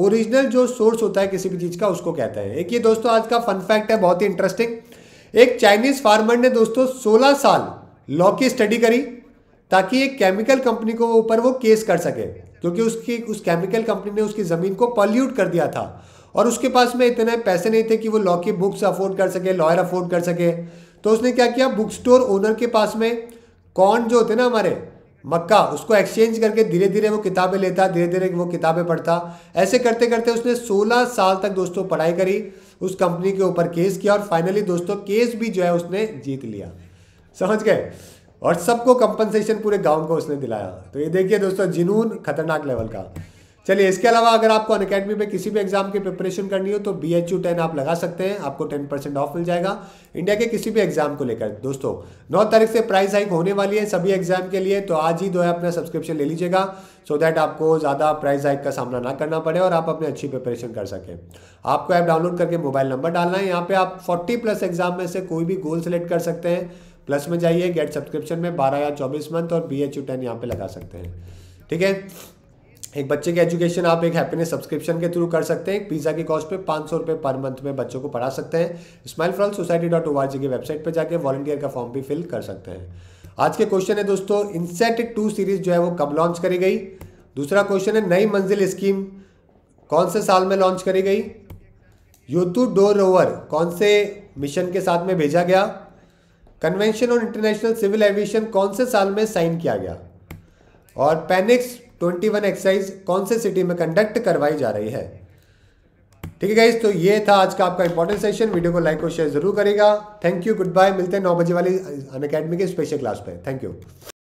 ओरिजिनल जो सोर्स होता है किसी भी चीज़ का उसको कहते हैं एक ये दोस्तों आज का फन फैक्ट है बहुत ही इंटरेस्टिंग एक चाइनीज फार्मर ने दोस्तों 16 साल लॉ की स्टडी करी ताकि एक केमिकल कंपनी को ऊपर वो केस कर सके क्योंकि उसकी उस केमिकल कंपनी ने उसकी ज़मीन को पॉल्यूट कर दिया था और उसके पास में इतने पैसे नहीं थे कि वो लॉ की बुक्स अफोर्ड कर सके लॉयर अफोर्ड कर सके तो उसने क्या किया बुक स्टोर ओनर के पास में कौन जो होते ना हमारे मक्का उसको एक्सचेंज करके धीरे धीरे वो किताबें लेता धीरे धीरे वो किताबें पढ़ता ऐसे करते करते उसने 16 साल तक दोस्तों पढ़ाई करी उस कंपनी के ऊपर केस किया और फाइनली दोस्तों केस भी जो है उसने जीत लिया समझ गए और सबको कंपनसेशन पूरे गांव को उसने दिलाया तो ये देखिए दोस्तों जुनून खतरनाक लेवल का चलिए इसके अलावा अगर आपको अन अकेडमी में किसी भी एग्जाम की प्रिपरेशन करनी हो तो बी एच यू टेन आप लगा सकते हैं आपको टेन परसेंट ऑफ मिल जाएगा इंडिया के किसी भी एग्जाम को लेकर दोस्तों नौ तारीख से प्राइस हाइक होने वाली है सभी एग्जाम के लिए तो आज ही दो है अपना सब्सक्रिप्शन ले लीजिएगा सो दैट आपको ज़्यादा प्राइस हाइक का सामना ना करना पड़े और आप अपने अच्छी प्रिपरेशन कर सकें आपको ऐप डाउनलोड करके मोबाइल नंबर डालना है यहाँ पे आप फोर्टी प्लस एग्जाम में से कोई भी गोल सेलेक्ट कर सकते हैं प्लस में जाइए गेट सब्सक्रिप्शन में बारह या चौबीस मंथ और बी एच यू टेन यहाँ पर लगा सकते हैं ठीक है एक बच्चे की एजुकेशन आप एक हैप्पीनेस सब्सक्रिप्शन के थ्रू कर सकते हैं पिज़्ज़ा की कॉस्ट पे पाँच सौ रुपये पर मंथ में बच्चों को पढ़ा सकते हैं स्माइल फ्रॉल society dot O R G की वेबसाइट पर जाकर वॉलंटियर का फॉर्म भी फिल कर सकते हैं आज के क्वेश्चन है दोस्तों इंसेट टू सीरीज जो है वो कब लॉन्च करी गई दूसरा क्वेश्चन है नई मंजिल स्कीम कौन से साल में लॉन्च करी गई यूथू डोर रोवर कौन से मिशन के साथ में भेजा गया convention on international civil aviation कौन से साल में साइन किया गया और पैनिक्स ट्वेंटी वन एक्सरसाइज कौन से सिटी में कंडक्ट करवाई जा रही है ठीक है गाइज तो ये था आज का आपका इंपॉर्टेंट सेशन वीडियो को लाइक और शेयर जरूर करेगा थैंक यू गुड बाय मिलते हैं नौ बजे वाली अन के स्पेशल क्लास पे थैंक यू